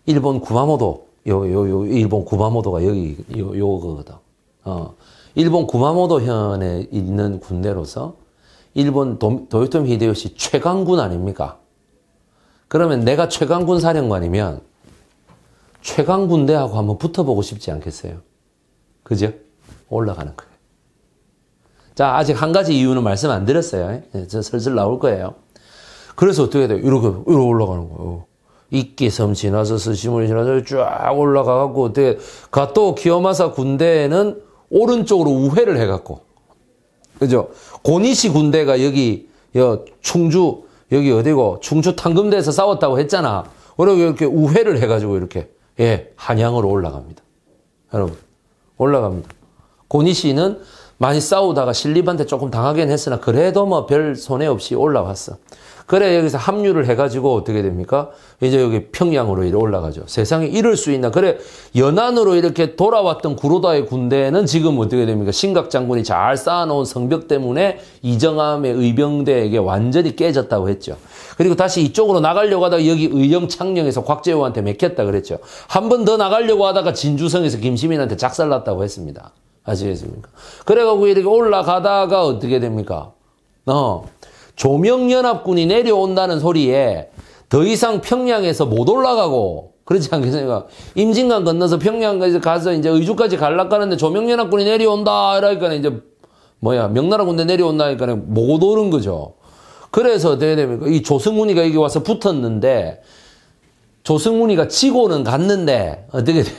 일본 구마모도, 요, 요, 요, 일본 구마모도가 여기, 요, 요거거든. 어, 일본 구마모도현에 있는 군대로서 일본 도, 요토미 히데요시 최강군 아닙니까? 그러면 내가 최강군 사령관이면 최강군대하고 한번 붙어보고 싶지 않겠어요? 그죠? 올라가는 거예요. 자, 아직 한 가지 이유는 말씀 안 드렸어요. 예, 저 슬슬 나올 거예요. 그래서 어떻게 돼요? 이렇게, 이렇게 올라가는 거예요. 이끼섬 지나서 스시물 지나서 쫙 올라가갖고 어떻게, 가또 기요마사 군대에는 오른쪽으로 우회를 해갖고 그죠? 고니시 군대가 여기 여 충주 여기 어디고 충주 탕금대에서 싸웠다고 했잖아. 그리고 이렇게 우회를 해가지고 이렇게 예 한양으로 올라갑니다. 여러분 올라갑니다. 고니시는 많이 싸우다가 신립한테 조금 당하긴 했으나 그래도 뭐 별 손해 없이 올라왔어. 그래 여기서 합류를 해가지고 어떻게 됩니까? 이제 여기 평양으로 이렇게 올라가죠. 세상에 이럴 수 있나? 그래 연안으로 이렇게 돌아왔던 구로다의 군대는 지금 어떻게 됩니까? 신각 장군이 잘 쌓아놓은 성벽 때문에 이정함의 의병대에게 완전히 깨졌다고 했죠. 그리고 다시 이쪽으로 나가려고 하다가 여기 의령 창령에서 곽재호한테 맥혔다 그랬죠. 한 번 더 나가려고 하다가 진주성에서 김시민한테 작살났다고 했습니다. 아시겠습니까? 그래갖고 이렇게 올라가다가 어떻게 됩니까? 어, 조명연합군이 내려온다는 소리에 더 이상 평양에서 못 올라가고, 그렇지 않겠습니까? 임진강 건너서 평양까지 가서 이제 의주까지 갈라 가는데 조명연합군이 내려온다, 이러니까 이제, 뭐야, 명나라 군대 내려온다니까 못오는 거죠. 그래서 어떻게 됩니까? 이 조승훈이가 여기 와서 붙었는데, 조승훈이가 치고는 갔는데, 어떻게 돼요?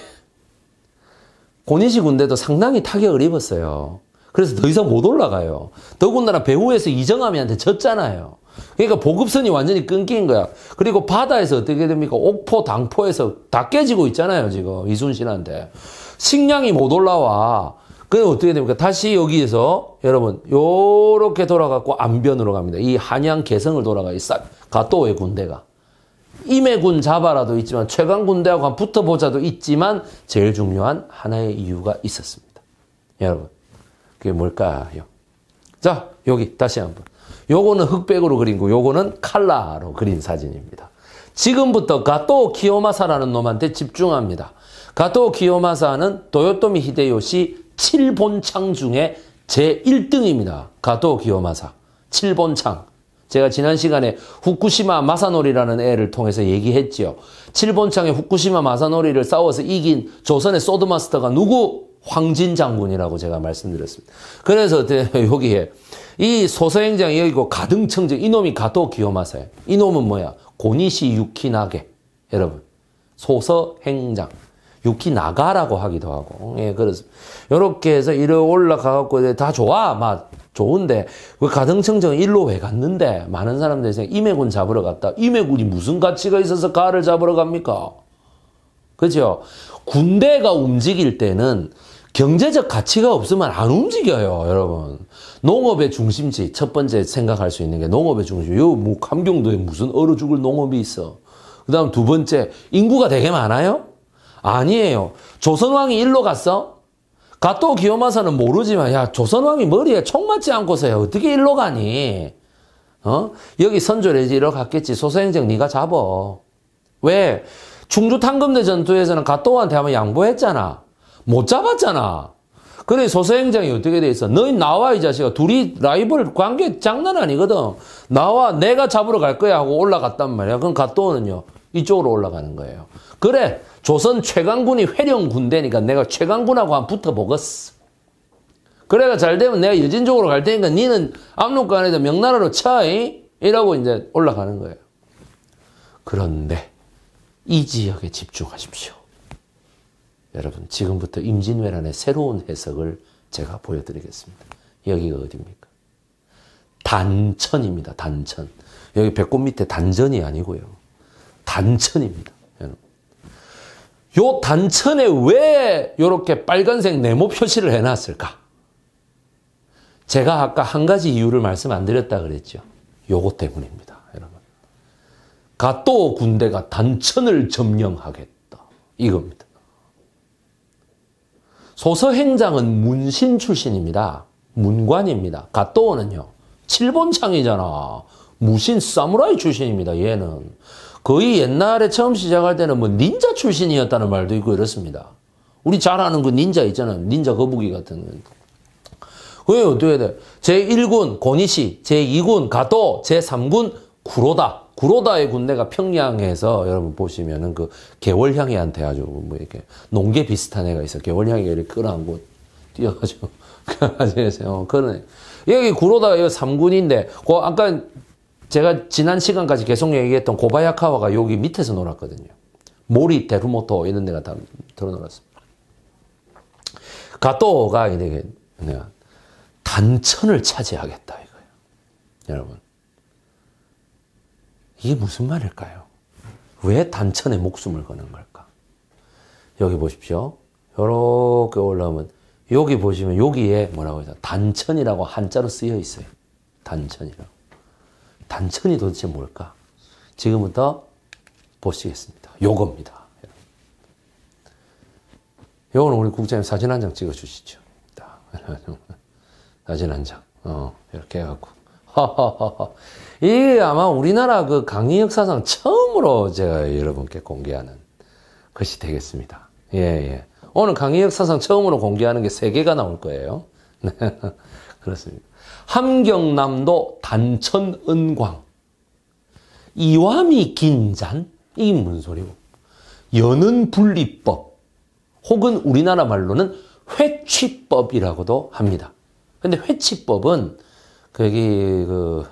고니시 군대도 상당히 타격을 입었어요. 그래서 더 이상 못 올라가요. 더군다나 배후에서 이정함이한테 졌잖아요. 그러니까 보급선이 완전히 끊긴 거야. 그리고 바다에서 어떻게 됩니까? 옥포, 당포에서 다 깨지고 있잖아요, 지금. 이순신한테. 식량이 못 올라와. 그게 어떻게 됩니까? 다시 여기에서 여러분 요렇게 돌아가고 안변으로 갑니다. 이 한양 개성을 돌아가 이싹 가또의 군대가 임해군 자바라도 있지만 최강 군대하고 한 붙어보자도 있지만 제일 중요한 하나의 이유가 있었습니다. 여러분 그게 뭘까요? 자 여기 다시 한번 요거는 흑백으로 그린고 요거는 칼라로 그린 사진입니다. 지금부터 가토 기요마사라는 놈한테 집중합니다. 가토 기요마사는 도요토미 히데요시 7본창 중에 제1등입니다. 가토 기요마사 7본창 제가 지난 시간에 후쿠시마 마사노리라는 애를 통해서 얘기했지요. 칠본창에 후쿠시마 마사노리를 싸워서 이긴 조선의 소드마스터가 누구? 황진 장군이라고 제가 말씀드렸습니다. 그래서 네, 여기에 이 소서행장이 여기고 가등청정 이놈이 가토 기요마세요 이놈은 뭐야? 고니시 유키나게. 여러분 소서행장. 유키나가라고 하기도 하고. 예, 그렇습니다. 요렇게 해서 이래 올라가갖고 다 좋아. 막 좋은데 그 가등청정 일로 왜 갔는데 많은 사람들이 생각 임해군 잡으러 갔다. 임해군이 무슨 가치가 있어서 가를 잡으러 갑니까? 그죠? 군대가 움직일 때는 경제적 가치가 없으면 안 움직여요, 여러분. 농업의 중심지, 첫 번째 생각할 수 있는 게 농업의 중심지. 요, 뭐, 함경도에 무슨 얼어 죽을 농업이 있어. 그 다음 두 번째, 인구가 되게 많아요? 아니에요. 조선왕이 일로 갔어? 가토 기요마사는 모르지만 야 조선왕이 머리에 총 맞지 않고서야 어떻게 일로 가니? 어? 여기 선조래지 이러 갔겠지. 소서행정 네가 잡어. 왜? 충주 탕금대 전투에서는 가토한테 한번 양보했잖아. 못 잡았잖아. 그래 소서행정이 어떻게 돼 있어? 너희 나와 이 자식아. 둘이 라이벌 관계 장난 아니거든. 나와 내가 잡으러 갈 거야 하고 올라갔단 말이야. 그럼 가토는요. 이쪽으로 올라가는 거예요. 그래 조선 최강군이 회령군대니까 내가 최강군하고 한 붙어보겠어. 그래가 잘 되면 내가 여진 쪽으로 갈 테니까 니는 압록강에서 명나라로 차이 이라고 이제 올라가는 거예요. 그런데 이 지역에 집중하십시오. 여러분 지금부터 임진왜란의 새로운 해석을 제가 보여드리겠습니다. 여기가 어디입니까? 단천입니다. 단천. 여기 배꼽 밑에 단전이 아니고요. 단천입니다. 요 단천에 왜 이렇게 빨간색 네모 표시를 해놨을까? 제가 아까 한 가지 이유를 말씀 안 드렸다 그랬죠. 요거 때문입니다. 여러분. 가또 군대가 단천을 점령하겠다. 이겁니다. 소서행장은 문신 출신입니다. 문관입니다. 가또는요. 칠본창이잖아. 무신 사무라이 출신입니다. 얘는. 거의 옛날에 처음 시작할 때는 뭐 닌자 출신이었다는 말도 있고 이렇습니다. 우리 잘 아는 그 닌자 있잖아요. 닌자 거북이 같은 거. 그게 어떻게 돼? 제1군 고니시, 제2군 가도, 제3군 구로다. 구로다의 군대가 평양에서 여러분 보시면은 그 개월향이한테 아주 뭐 이렇게 농계 비슷한 애가 있어. 개월향이가 이렇게 끌어안고 뛰어가지고. 그래서 그러 여기 구로다가 3군인데, 그 아까 제가 지난 시간까지 계속 얘기했던 고바야카와가 여기 밑에서 놀았거든요. 모리, 데루모토 이런 데가 다 들어놀았습니다. 가토가 이게 내가 단천을 차지하겠다 이거예요. 여러분 이게 무슨 말일까요? 왜 단천에 목숨을 거는 걸까? 여기 보십시오. 이렇게 올라오면 여기 보시면 여기에 뭐라고 해서 단천이라고 한자로 쓰여 있어요. 단천이라고. 단천이 도대체 뭘까? 지금부터 보시겠습니다. 요겁니다. 요거는 우리 국장님 사진 한 장 찍어주시죠. 사진 한 장. 어, 이렇게 해갖고. 이게 아마 우리나라 그 강의 역사상 처음으로 제가 여러분께 공개하는 것이 되겠습니다. 예, 예. 오늘 강의 역사상 처음으로 공개하는 게 3개가 나올 거예요. 그렇습니다. 함경남도 단천 은광. 이와미 긴잔? 이게 무슨 소리고? 연은 분리법. 혹은 우리나라 말로는 회취법이라고도 합니다. 근데 회취법은 그게 그,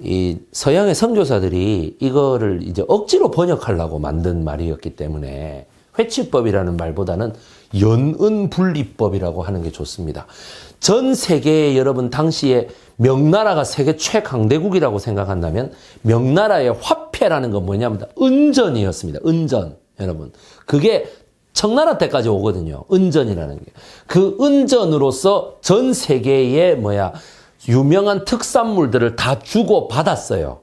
이 서양의 선교사들이 이거를 이제 억지로 번역하려고 만든 말이었기 때문에 회치법이라는 말보다는 연은 분리법이라고 하는 게 좋습니다. 전 세계에 여러분 당시에 명나라가 세계 최강대국이라고 생각한다면 명나라의 화폐라는 건 뭐냐면 은전이었습니다. 은전. 여러분. 그게 청나라 때까지 오거든요. 은전이라는 게. 그 은전으로서 전 세계의 뭐야 유명한 특산물들을 다 주고 받았어요.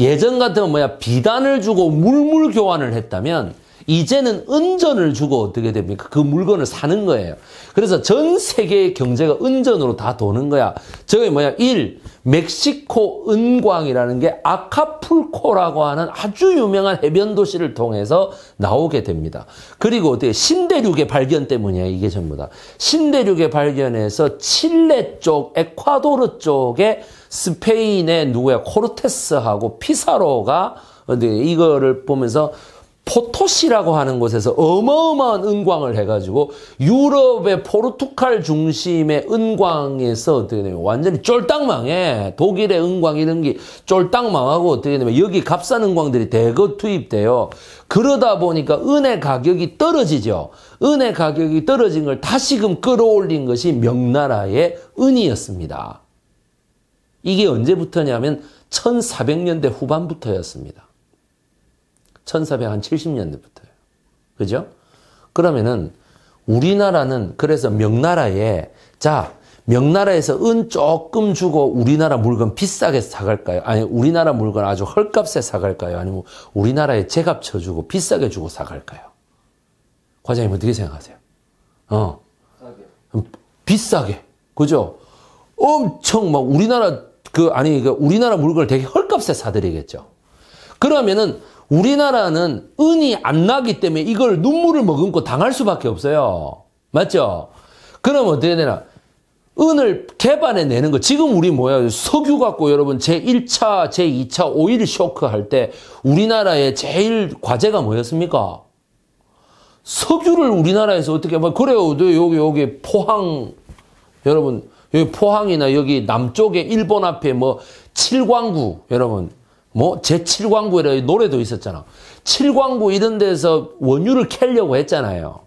예전 같으면 뭐야 비단을 주고 물물 교환을 했다면 이제는 은전을 주고 어떻게 됩니까? 그 물건을 사는 거예요. 그래서 전 세계의 경제가 은전으로 다 도는 거야. 저게 뭐야? 1. 멕시코 은광이라는 게 아카풀코라고 하는 아주 유명한 해변 도시를 통해서 나오게 됩니다. 그리고 어떻게 신대륙의 발견 때문이야 이게 전부 다. 신대륙의 발견에서 칠레 쪽, 에콰도르 쪽에 스페인의 누구야 코르테스하고 피사로가 이거를 보면서 포토시라고 하는 곳에서 어마어마한 은광을 해가지고 유럽의 포르투갈 중심의 은광에서 어떻게 되면 완전히 쫄딱망해 독일의 은광 이런 게 쫄딱망하고 어떻게 되면 여기 값싼 은광들이 대거 투입돼요 그러다 보니까 은의 가격이 떨어지죠 은의 가격이 떨어진 걸 다시금 끌어올린 것이 명나라의 은이었습니다 이게 언제부터냐면 1400년대 후반부터였습니다 1470년대부터예요. 그죠? 그러면은 우리나라는 그래서 명나라에 자 명나라에서 은 조금 주고 우리나라 물건 비싸게 사갈까요? 아니 우리나라 물건 아주 헐값에 사갈까요? 아니면 우리나라에 제값 쳐주고 비싸게 주고 사갈까요? 과장님 어떻게 생각하세요? 어 비싸게. 그죠? 엄청 막 우리나라 그 아니 그 우리나라 물건을 되게 헐값에 사들이겠죠. 그러면은 우리나라는 은이 안 나기 때문에 이걸 눈물을 머금고 당할 수밖에 없어요. 맞죠? 그럼 어떻게 되나? 은을 개발해 내는 거. 지금 우리 뭐야? 석유 갖고 여러분 제1차, 제2차 오일 쇼크 할 때 우리나라의 제일 과제가 뭐였습니까? 석유를 우리나라에서 어떻게 막 뭐 그래요. 네, 여기 여기 포항 여러분 여기 포항이나 여기 남쪽에 일본 앞에 뭐 칠광구 여러분 뭐제7광고에 노래도 있었잖아. 7광고 이런 데서 원유를 캐려고 했잖아요.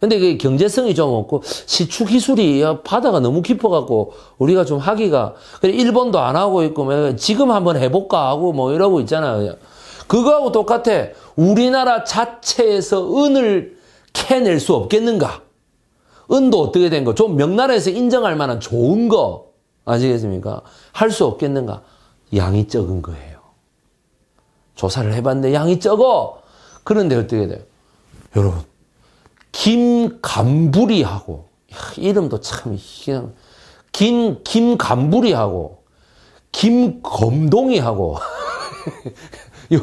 근데 그 경제성이 좀 없고 시추 기술이 바다가 너무 깊어갖고 우리가 좀 하기가 그래 일본도 안 하고 있고 뭐, 지금 한번 해볼까 하고 뭐 이러고 있잖아요. 그거하고 똑같아. 우리나라 자체에서 은을 캐낼 수 없겠는가? 은도 어떻게 된 거? 좀 명나라에서 인정할 만한 좋은 거 아시겠습니까? 할 수 없겠는가? 양이 적은 거예요. 조사를 해봤는데 양이 적어. 그런데 어떻게 돼요? 여러분, 김감부리하고 이름도 참, 희한. 김, 김감부리하고 김검동이하고,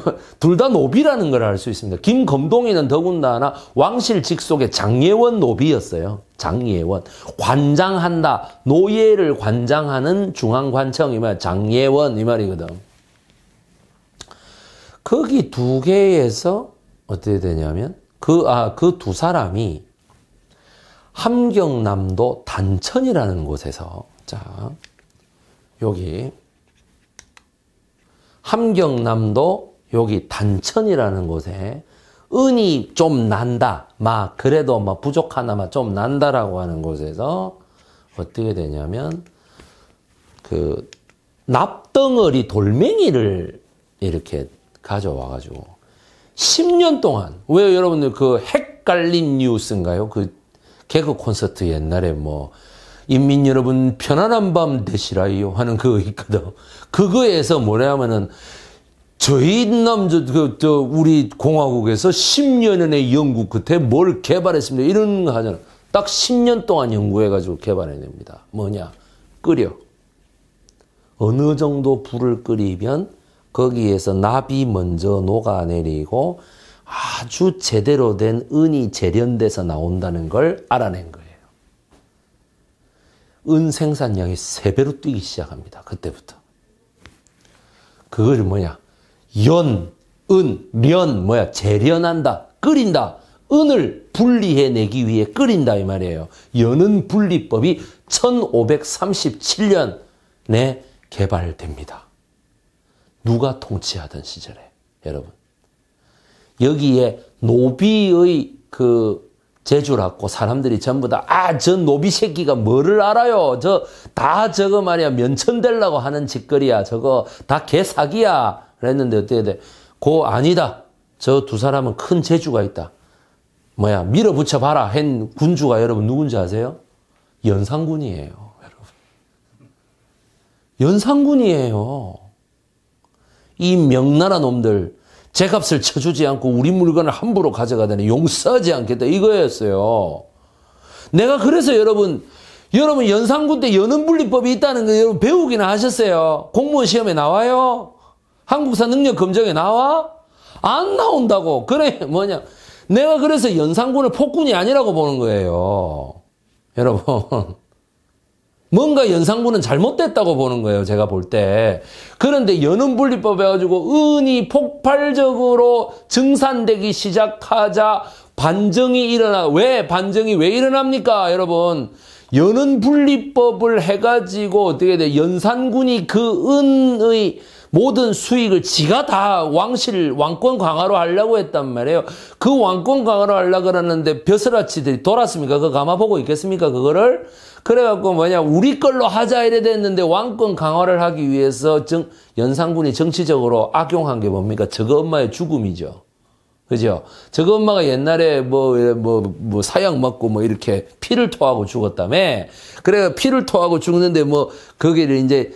둘 다 노비라는 걸 알 수 있습니다. 김검동이는 더군다나 왕실 직속의 장예원 노비였어요. 장예원. 관장한다. 노예를 관장하는 중앙관청이 말 장예원 이 말이거든. 거기 두 개에서 어떻게 되냐면 그 아 그 두 사람이 함경남도 단천이라는 곳에서 자 여기 함경남도 여기 단천이라는 곳에 은이 좀 난다 막 그래도 막 뭐 부족하나 마좀 난다라고 하는 곳에서 어떻게 되냐면 그 납덩어리 돌멩이를 이렇게 가져와가지고 10년 동안 왜 여러분들 그 헷갈린 뉴스인가요? 그 개그 콘서트 옛날에 뭐 인민 여러분 편안한 밤 되시라요 하는 그거 있거든. 그거에서 뭐냐 면은 저희 남자 그, 저 우리 공화국에서 10년의 연구 끝에 뭘 개발했습니다. 이런 거 하잖아. 딱 10년 동안 연구해 가지고 개발해냅니다. 뭐냐? 끓여. 어느 정도 불을 끓이면 거기에서 나비 먼저 녹아내리고 아주 제대로 된 은이 재련돼서 나온다는 걸 알아낸 거예요. 은 생산량이 3배로 뛰기 시작합니다. 그때부터. 그걸 뭐냐? 연, 은, 련, 뭐야? 재련한다, 끓인다. 은을 분리해내기 위해 끓인다 이 말이에요. 연은 분리법이 1537년에 개발됩니다. 누가 통치하던 시절에 여러분 여기에 노비의 그 재주라고 사람들이 전부 다 아 저 노비 새끼가 뭐를 알아요 저 다 저거 말이야 면천될라고 하는 짓거리야 저거 다 개사기야 그랬는데 어떻게 돼? 고 아니다 저 두 사람은 큰 재주가 있다 뭐야 밀어붙여 봐라 한 군주가 여러분 누군지 아세요? 연산군이에요 여러분 연산군이에요. 이 명나라 놈들 제 값을 쳐주지 않고 우리 물건을 함부로 가져가다니 용서하지 않겠다 이거였어요. 내가 그래서 여러분 여러분 연산군 때연음분리법이 있다는 거 여러분 배우기나 하셨어요. 공무원 시험에 나와요? 한국사 능력 검정에 나와? 안 나온다고. 그래 뭐냐. 내가 그래서 연산군을 폭군이 아니라고 보는 거예요. 여러분 뭔가 연상군은 잘못됐다고 보는 거예요. 제가 볼 때. 그런데 연은분리법 해가지고 은이 폭발적으로 증산되기 시작하자 반정이 일어나. 왜 반정이 왜 일어납니까? 여러분. 연은분리법을 해가지고 어떻게 돼? 연산군이 그 은의 모든 수익을 지가 다 왕실 왕권 강화로 하려고 했단 말이에요. 그 왕권 강화로 하려고 그러는데 벼슬아치들이 돌았습니까? 그거 감아보고 있겠습니까? 그거를 그래갖고 뭐냐 우리 걸로 하자 이래 됐는데 왕권 강화를 하기 위해서 정, 연산군이 정치적으로 악용한 게 뭡니까? 저거 엄마의 죽음이죠. 그죠? 저거 엄마가 옛날에 뭐, 뭐, 뭐, 사약 먹고 뭐 이렇게 피를 토하고 죽었다며. 그래, 피를 토하고 죽는데 뭐, 거기를 이제,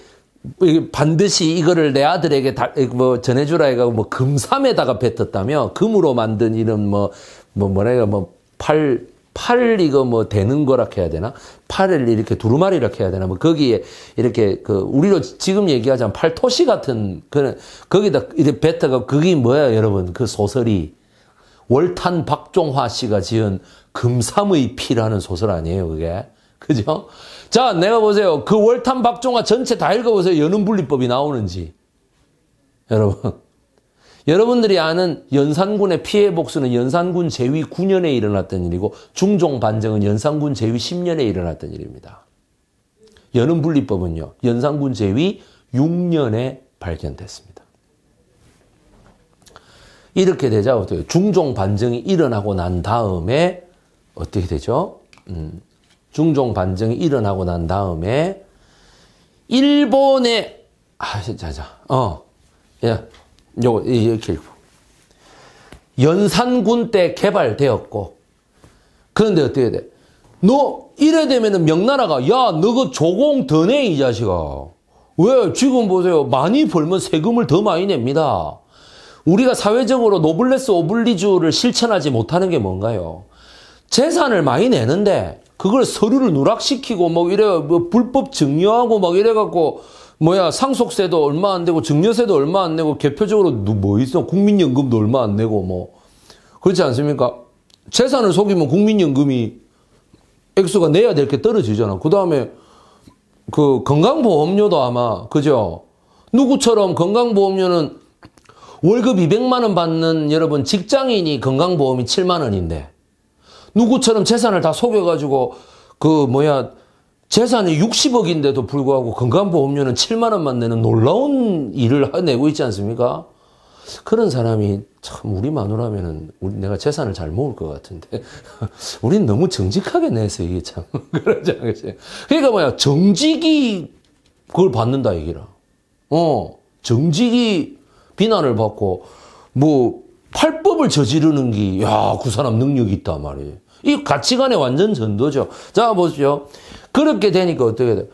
반드시 이거를 내 아들에게 다, 뭐, 전해주라 해가고 뭐, 금삼에다가 뱉었다며. 금으로 만든 이런 뭐, 뭐, 뭐라 해가 뭐, 팔, 팔 이거 뭐 되는 거라 해야 되나? 팔을 이렇게 두루마리라 해야 되나? 뭐 거기에 이렇게 그 우리로 지금 얘기하자면 팔토시 같은 그런 거기다 이렇 베타가 그게 뭐야 여러분 그 소설이 월탄 박종화 씨가 지은 금삼의 피라는 소설 아니에요 그게 그죠? 자 내가 보세요 그 월탄 박종화 전체 다 읽어보세요 여는 분리법이 나오는지 여러분. 여러분들이 아는 연산군의 피해 복수는 연산군 제위 9년에 일어났던 일이고 중종 반정은 연산군 제위 10년에 일어났던 일입니다. 연은 분리법은요. 연산군 제위 6년에 발견됐습니다. 이렇게 되자 어떻게 중종 반정이 일어나고 난 다음에 어떻게 되죠? 음, 중종 반정이 일어나고 난 다음에 일본의 아, 자자. 어. 예. 요 이렇게 읽어. 연산군 때 개발되었고 그런데 어떻게 돼? 너 이래 되면은 명나라가 야 너그 조공 더내이 자식아 왜 지금 보세요 많이 벌면 세금을 더 많이 냅니다 우리가 사회적으로 노블레스 오블리주를 실천하지 못하는 게 뭔가요 재산을 많이 내는데 그걸 서류를 누락시키고 뭐 이래 뭐 불법 증여하고 막 이래 갖고 뭐야 상속세도 얼마 안되고 증여세도 얼마 안 내고 개표적으로 뭐 있어 국민연금도 얼마 안 내고 뭐 그렇지 않습니까? 재산을 속이면 국민연금이 액수가 내야 될 게 떨어지잖아. 그 다음에 그 건강보험료도 아마 그죠? 누구처럼 건강보험료는 월급 200만 원 받는 여러분 직장인이 건강보험이 7만 원인데 누구처럼 재산을 다 속여가지고 그 뭐야 재산이 60억인데도 불구하고 건강보험료는 7만 원만 내는 놀라운 일을 내고 있지 않습니까? 그런 사람이 참 우리 마누라면은 우리 내가 재산을 잘 모을 것 같은데 우린 너무 정직하게 내서 이게 참 그러지 않겠어요? 그러니까 뭐야 정직이 그걸 받는다 얘기라. 어 정직이 비난을 받고 뭐 팔법을 저지르는 게 야 그 사람 능력이 있다 말이에요. 이 가치관의 완전 전도죠. 자, 보십시오. 그렇게 되니까 어떻게 돼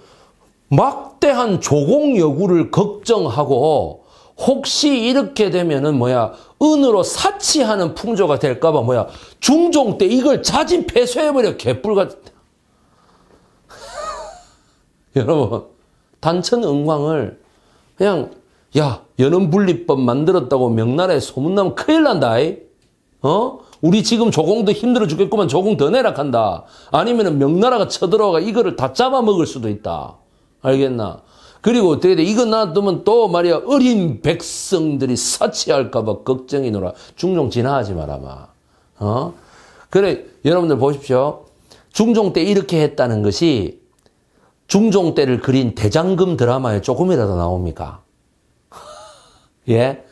막대한 조공 여구를 걱정하고 혹시 이렇게 되면은 뭐야 은으로 사치하는 풍조가 될까봐 뭐야 중종 때 이걸 자진 폐쇄해버려 개뿔같 여러분 단천 은광을 그냥 야 연은분리법 만들었다고 명나라에 소문나면 큰일 난다 이. 어? 우리 지금 조공도 힘들어 죽겠구만 조공 더 내락한다. 아니면 명나라가 쳐들어가 이거를 다 잡아먹을 수도 있다. 알겠나? 그리고 어떻게 돼? 이거 놔두면 또 말이야 어린 백성들이 사치할까봐 걱정이노라. 중종 진화하지 말아봐. 어? 그래 여러분들 보십시오. 중종 때 이렇게 했다는 것이 중종 때를 그린 대장금 드라마에 조금이라도 나옵니까? 예?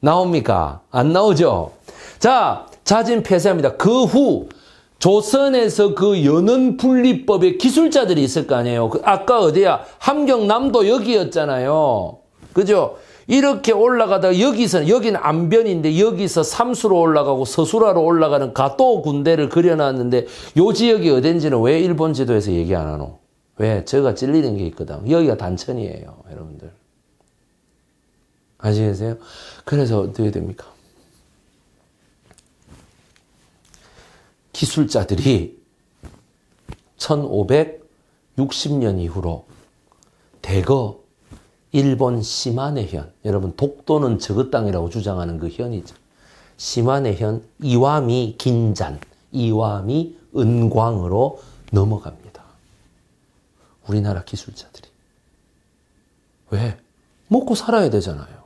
나옵니까? 안 나오죠? 자, 자진 폐쇄합니다. 그 후 조선에서 그 연은 분리법의 기술자들이 있을 거 아니에요. 그 아까 어디야? 함경남도 여기였잖아요. 그죠? 이렇게 올라가다가 여기서는 여기는 안변인데 여기서 삼수로 올라가고 서수라로 올라가는 가토 군대를 그려놨는데 요 지역이 어딘지는 왜 일본 지도에서 얘기 안 하노? 왜? 제가 찔리는 게 있거든. 여기가 단천이에요, 여러분들. 아시겠어요? 그래서 어떻게 됩니까? 기술자들이 1560년 이후로 대거 일본 시마네 현, 여러분 독도는 저것 땅이라고 주장하는 그 현이죠. 시마네 현 이와미 긴잔, 이와미 은광으로 넘어갑니다. 우리나라 기술자들이. 왜? 먹고 살아야 되잖아요.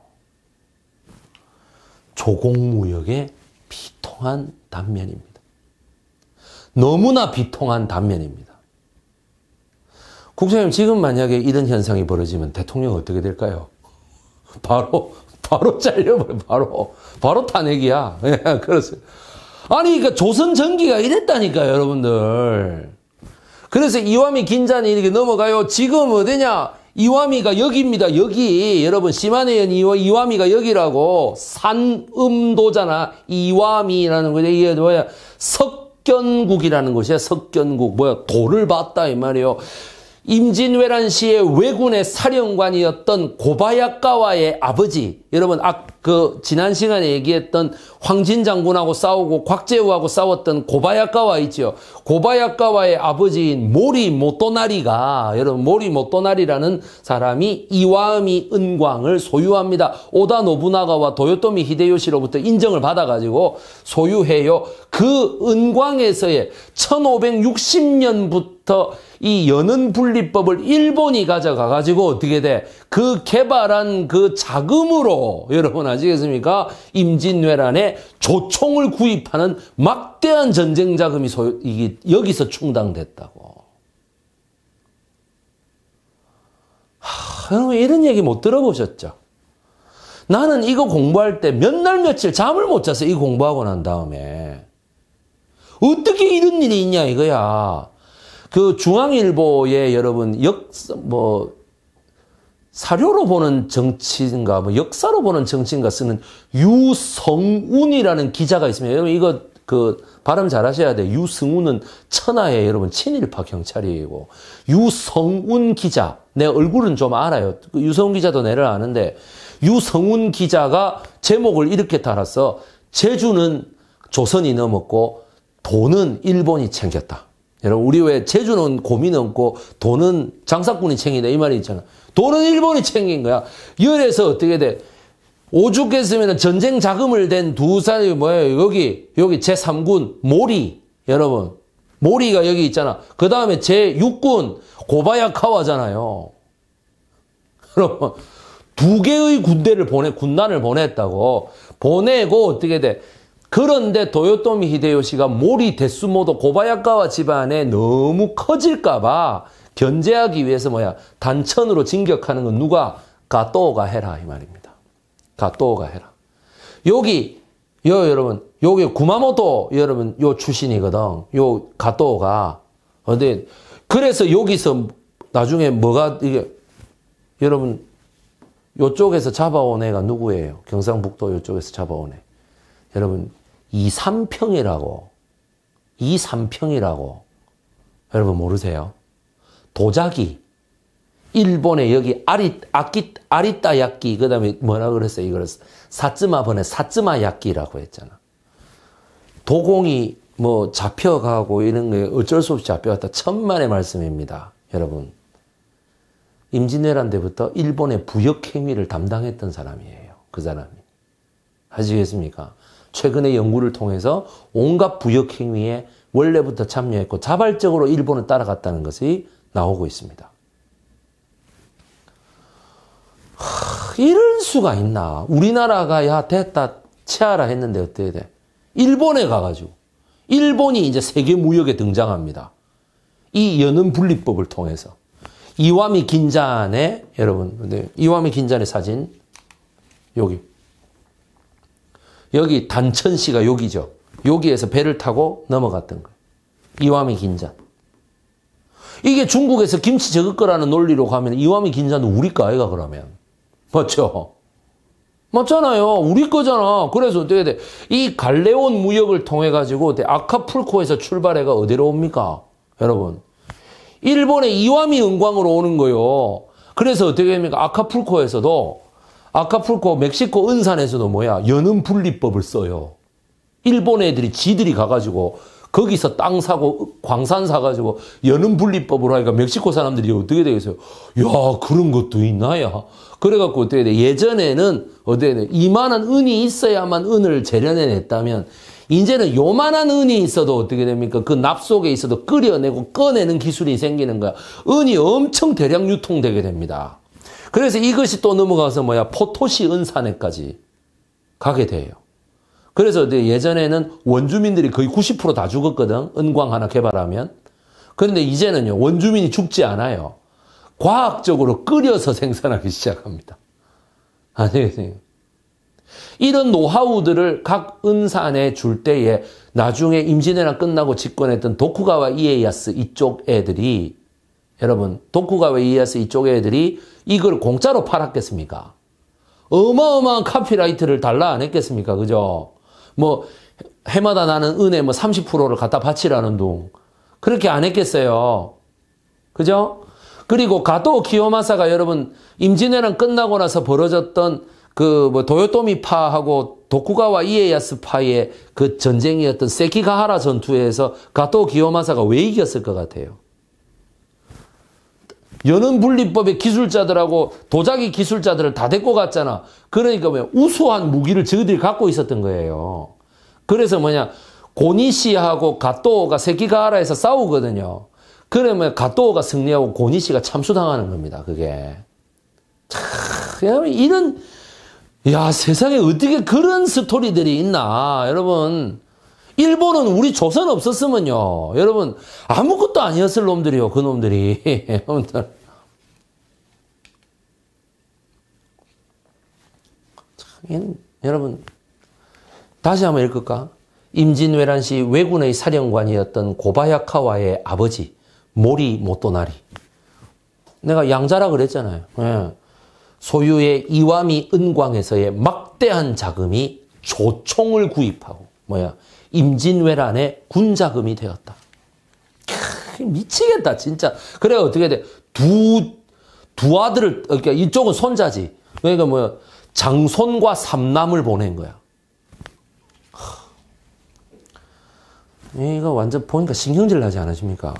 조공무역의 비통한 단면입니다. 너무나 비통한 단면입니다. 국장님, 지금 만약에 이런 현상이 벌어지면 대통령 어떻게 될까요? 바로, 바로 잘려버려, 바로. 바로 탄핵이야. 예, 그렇습니다. 아니, 그러니까 조선 전기가 이랬다니까, 여러분들. 그래서 이와미 긴잔이 이렇게 넘어가요. 지금 어디냐? 이와미가 여기입니다. 여기. 여러분, 시마네현 이와미가 여기라고. 산음도잖아. 이와미라는 거죠. 이게 뭐야? 석 석견국이라는 것이야 석견국 뭐야 돌을 봤다 이 말이에요. 임진왜란 시의 왜군의 사령관이었던 고바야카와의 아버지 여러분 아, 그 지난 시간에 얘기했던 황진 장군하고 싸우고 곽재우하고 싸웠던 고바야카와 있죠 고바야카와의 아버지인 모리 모토나리가 여러분 모리 모토나리라는 사람이 이와음이 은광을 소유합니다. 오다 노부나가와 도요토미 히데요시로부터 인정을 받아가지고 소유해요. 그 은광에서의 1560년부터 이 여는 분리법을 일본이 가져가 가지고 어떻게 돼? 그 개발한 그 자금으로 여러분 아시겠습니까? 임진왜란에 조총을 구입하는 막대한 전쟁 자금이 소 이게 여기서 충당됐다고. 하, 여러분 이런 얘기 못 들어보셨죠? 나는 이거 공부할 때 몇 날 며칠 잠을 못 잤어. 이거 공부하고 난 다음에. 어떻게 이런 일이 있냐 이거야. 그 중앙일보에 여러분 역, 뭐, 사료로 보는 정치인가, 뭐 역사로 보는 정치인가 쓰는 유성운이라는 기자가 있습니다. 여러분 이거 그 발음 잘 하셔야 돼유성운은 천하의 여러분 친일파 경찰이고 유성운 기자 내 얼굴은 좀 알아요. 그 유성운 기자도 내를 아는데 유성운 기자가 제목을 이렇게 달아서 제주는 조선이 넘었고 돈은 일본이 챙겼다. 여러분 우리 왜 제주는 고민 없고 돈은 장사꾼이 챙긴다 이 말이 있잖아. 돈은 일본이 챙긴 거야. 이래서 어떻게 돼? 오죽했으면 전쟁 자금을 댄 두 사람이 뭐예요? 여기 여기 제3군 모리 여러분 모리가 여기 있잖아. 그 다음에 제6군 고바야카와잖아요. 여러분 두 개의 군대를 보내 군단을 보냈다고 보내고 어떻게 돼? 그런데 도요토미 히데요시가 모리 데스모도 고바야카와 집안에 너무 커질까봐 견제하기 위해서 뭐야 단천으로 진격하는 건 누가 가토가 해라 이 말입니다. 가토가 해라. 여기 요 여러분 여기 구마모토 여러분 요 출신이거든. 요 가토가 근데 그래서 여기서 나중에 뭐가 이게 여러분 요쪽에서 잡아온 애가 누구예요? 경상북도 요쪽에서 잡아온 애. 여러분 이삼평이라고. 이삼평이라고. 여러분 모르세요? 도자기. 일본의 여기 아리, 아키, 아리따 야끼, 그 다음에 뭐라 그랬어요? 이걸 사츠마번에 사츠마 야끼라고 했잖아. 도공이 뭐 잡혀가고 이런 게 어쩔 수 없이 잡혀갔다. 천만의 말씀입니다. 여러분. 임진왜란 때부터 일본의 부역행위를 담당했던 사람이에요. 그 사람이. 아시겠습니까? 최근의 연구를 통해서 온갖 부역 행위에 원래부터 참여했고 자발적으로 일본을 따라갔다는 것이 나오고 있습니다. 하, 이럴 수가 있나? 우리나라가 야 됐다 치하라 했는데 어때게 돼? 일본에 가가지고 일본이 이제 세계 무역에 등장합니다. 이 연은 분리법을 통해서 이와미 긴잔의 여러분 이와미 긴잔의 사진 여기 여기 단천시가 여기죠. 여기에서 배를 타고 넘어갔던 거예요. 이와미 긴장 이게 중국에서 김치 적을 거라는 논리로 가면 이와미 긴장은 우리 거 아이가 그러면. 맞죠? 맞잖아요. 우리 거잖아. 그래서 어떻게 돼? 이 갈레온 무역을 통해 가지고 아카풀코에서 출발해가 어디로 옵니까? 여러분. 일본의 이와미 은광으로 오는 거요. 그래서 어떻게 됩니까? 아카풀코에서도 아카풀코 멕시코 은산에서도 뭐야 연음 분리법을 써요. 일본 애들이 지들이 가가지고 거기서 땅 사고 광산 사가지고 연음 분리법으로 하니까 멕시코 사람들이 어떻게 되겠어요? 야 그런 것도 있나야. 그래갖고 어떻게 돼? 예전에는 어떻게 돼? 이만한 은이 있어야만 은을 재련해냈다면 이제는 요만한 은이 있어도 어떻게 됩니까? 그 납 속에 있어도 끓여내고 꺼내는 기술이 생기는 거야. 은이 엄청 대량 유통되게 됩니다. 그래서 이것이 또 넘어가서 뭐야 포토시 은산에까지 가게 돼요. 그래서 예전에는 원주민들이 거의 90%다 죽었거든. 은광 하나 개발하면. 그런데 이제는요. 원주민이 죽지 않아요. 과학적으로 끓여서 생산하기 시작합니다. 아시겠어요? 이런 노하우들을 각 은산에 줄 때에 나중에 임진왜란 끝나고 집권했던 도쿠가와 이에야스 이쪽 애들이 여러분, 독쿠가왜 이에서 이쪽 애들이 이걸 공짜로 팔았겠습니까? 어마어마한 카피라이트를 달라 안 했겠습니까? 그죠? 뭐, 해마다 나는 은혜 뭐 30%를 갖다 바치라는 둥. 그렇게 안 했겠어요. 그죠? 그리고 가토 기요마사가 여러분, 임진왜란 끝나고 나서 벌어졌던 그 뭐 도요토미파하고 도쿠가와 이에야스파의 그 전쟁이었던 세키가하라 전투에서 가토 기요마사가 왜 이겼을 것 같아요? 연은분리법의 기술자들하고 도자기 기술자들을 다 데리고 갔잖아. 그러니까 왜 우수한 무기를 저들이 갖고 있었던 거예요. 그래서 뭐냐 고니시하고 가토가 세키가하라에서 싸우거든요. 그러면 가토가 승리하고 고니시가 참수당하는 겁니다. 그게 참 이런 야 세상에 어떻게 그런 스토리들이 있나 여러분 일본은 우리 조선 없었으면요. 여러분, 아무것도 아니었을 놈들이요. 그 놈들이. 여러분들. 여러분, 다시 한번 읽을까? 임진왜란 시 왜군의 사령관이었던 고바야카와의 아버지, 모리 모토나리. 내가 양자라 그랬잖아요. 예. 소유의 이와미 은광에서의 막대한 자금이 조총을 구입하고, 뭐야, 임진왜란의 군자금이 되었다. 미치겠다 진짜. 그래 어떻게 돼? 두 두 아들을 그러니까 이쪽은 손자지. 그러니까 뭐 장손과 삼남을 보낸 거야. 이거 완전 보니까 신경질 나지 않으십니까?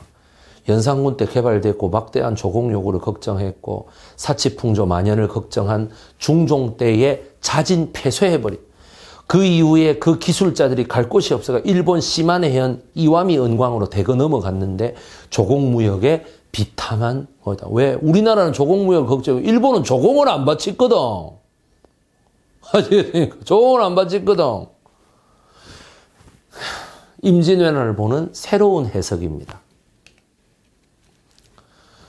연산군 때 개발됐고 막대한 조공요구를 걱정했고 사치풍조 만연을 걱정한 중종 때에 자진 폐쇄해버린 그 이후에 그 기술자들이 갈 곳이 없어가 일본 시마네 현 이와미 은광으로 대거 넘어갔는데 조공무역에 비탐한 거다. 왜? 우리나라는 조공무역 걱정이고 일본은 조공을 안 바치거든. 조공을 안 바치거든. 임진왜란을 보는 새로운 해석입니다.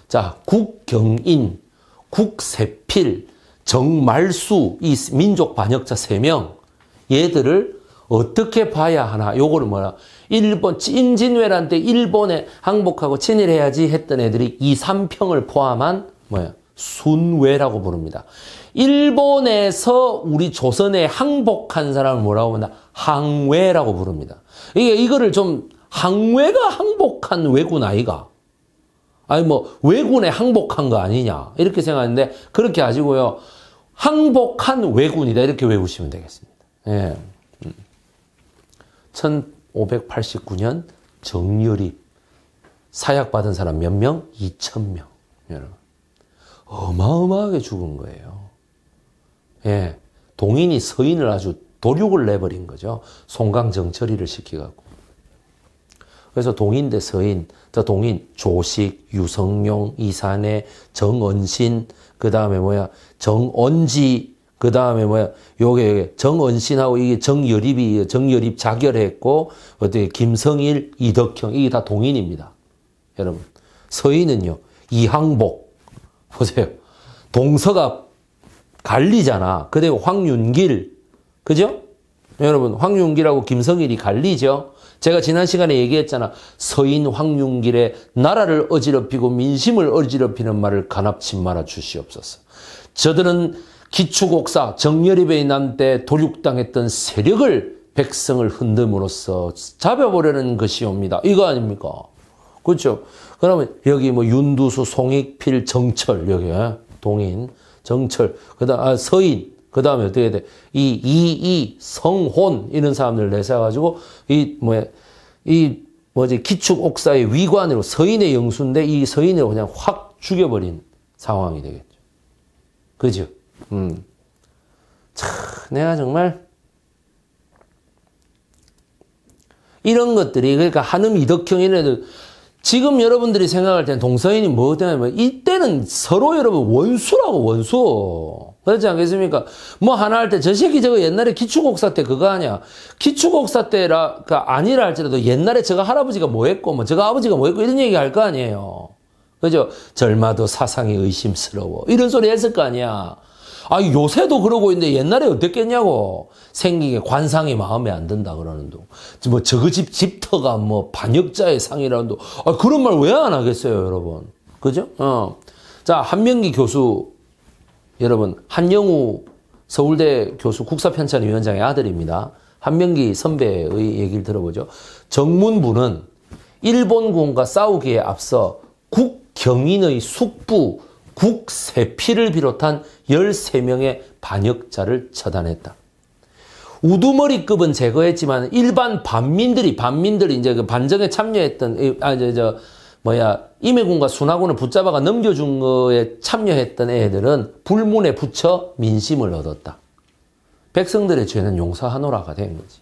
자, 국경인, 국세필, 정말수, 이 민족 반역자 3명, 얘들을 어떻게 봐야 하나? 요거는 뭐야? 일본 임진왜란 때 일본에 항복하고 친일해야지 했던 애들이 이 3평을 포함한 뭐야? 순외라고 부릅니다. 일본에서 우리 조선에 항복한 사람을 뭐라고 부른다? 항외라고 부릅니다. 이게 이거를 좀 항외가 항복한 왜군 아이가? 아니 뭐 왜군에 항복한 거 아니냐 이렇게 생각하는데 그렇게 하시고요. 항복한 왜군이다 이렇게 외우시면 되겠습니다. 예. 1589년 음. 정유리 사약받은 사람 몇 명? 2천명 여러분. 어마어마하게 죽은 거예요. 예. 동인이 서인을 아주 도륙을 내버린 거죠. 송강정처리를 시키갖고. 그래서 동인 대 서인, 더 동인, 조식, 유성룡, 이산해, 정언신, 그 다음에 뭐야, 정언지, 그 다음에 뭐야, 요게, 요 정언신하고 이게 정여립이정여립 자결했고, 어떻게, 김성일, 이덕형, 이게 다 동인입니다. 여러분. 서인은요, 이항복. 보세요. 동서가 갈리잖아. 그대 황윤길. 그죠? 여러분, 황윤길하고 김성일이 갈리죠? 제가 지난 시간에 얘기했잖아. 서인 황윤길의 나라를 어지럽히고 민심을 어지럽히는 말을 간합치 말아 주시옵소서. 저들은 기축옥사 정열입에 인한 때 도륙당했던 세력을 백성을 흔듦으로써 잡아보려는 것이옵니다. 이거 아닙니까? 그렇죠? 그러면 여기 뭐 윤두수, 송익필, 정철 여기 어? 동인, 정철, 그다음 아, 서인, 그 다음에 어떻게 돼? 이, 이, 이, 성혼, 이런 사람들 내세워가지고, 이, 뭐야, 이, 뭐지, 기축옥사의 위관으로 서인의 영수인데, 이 서인을 그냥 확 죽여버린 상황이 되겠죠. 그죠? 음. 차, 내가 정말 이런 것들이 그러니까 한음 이덕형 이런 도 지금 여러분들이 생각할 때는 동서인이 뭐 때문에 뭐 이때는 서로 여러분 원수라고 원수 그렇지 않겠습니까? 뭐 하나 할 때 저 새끼 저거 옛날에 기축곡사때 그거 아니야 기축곡사 때라가 그 아니라 할지라도 옛날에 저거 할아버지가 뭐 했고 뭐 저거 아버지가 뭐 했고 이런 얘기 할 거 아니에요 그죠? 절마도 사상이 의심스러워 이런 소리 했을 거 아니야 아, 요새도 그러고 있는데 옛날에 어땠겠냐고. 생긴 게 관상이 마음에 안 든다 그러는 둥. 뭐, 저거집 집터가 뭐, 반역자의 상이라는 둥. 아, 그런 말 왜 안 하겠어요, 여러분. 그죠? 어. 자, 한명기 교수. 여러분, 한영우 서울대 교수 국사편찬위원장의 아들입니다. 한명기 선배의 얘기를 들어보죠. 정문부는 일본군과 싸우기에 앞서 국경인의 숙부 국세피를 비롯한 13명의 반역자를 처단했다. 우두머리급은 제거했지만 일반 반민들이 반민들이 이제 그 반정에 참여했던 아저저 뭐야 임해군과 순화군을 붙잡아가 넘겨준 거에 참여했던 애들은 불문에 붙여 민심을 얻었다. 백성들의 죄는 용서하노라가 된 거지.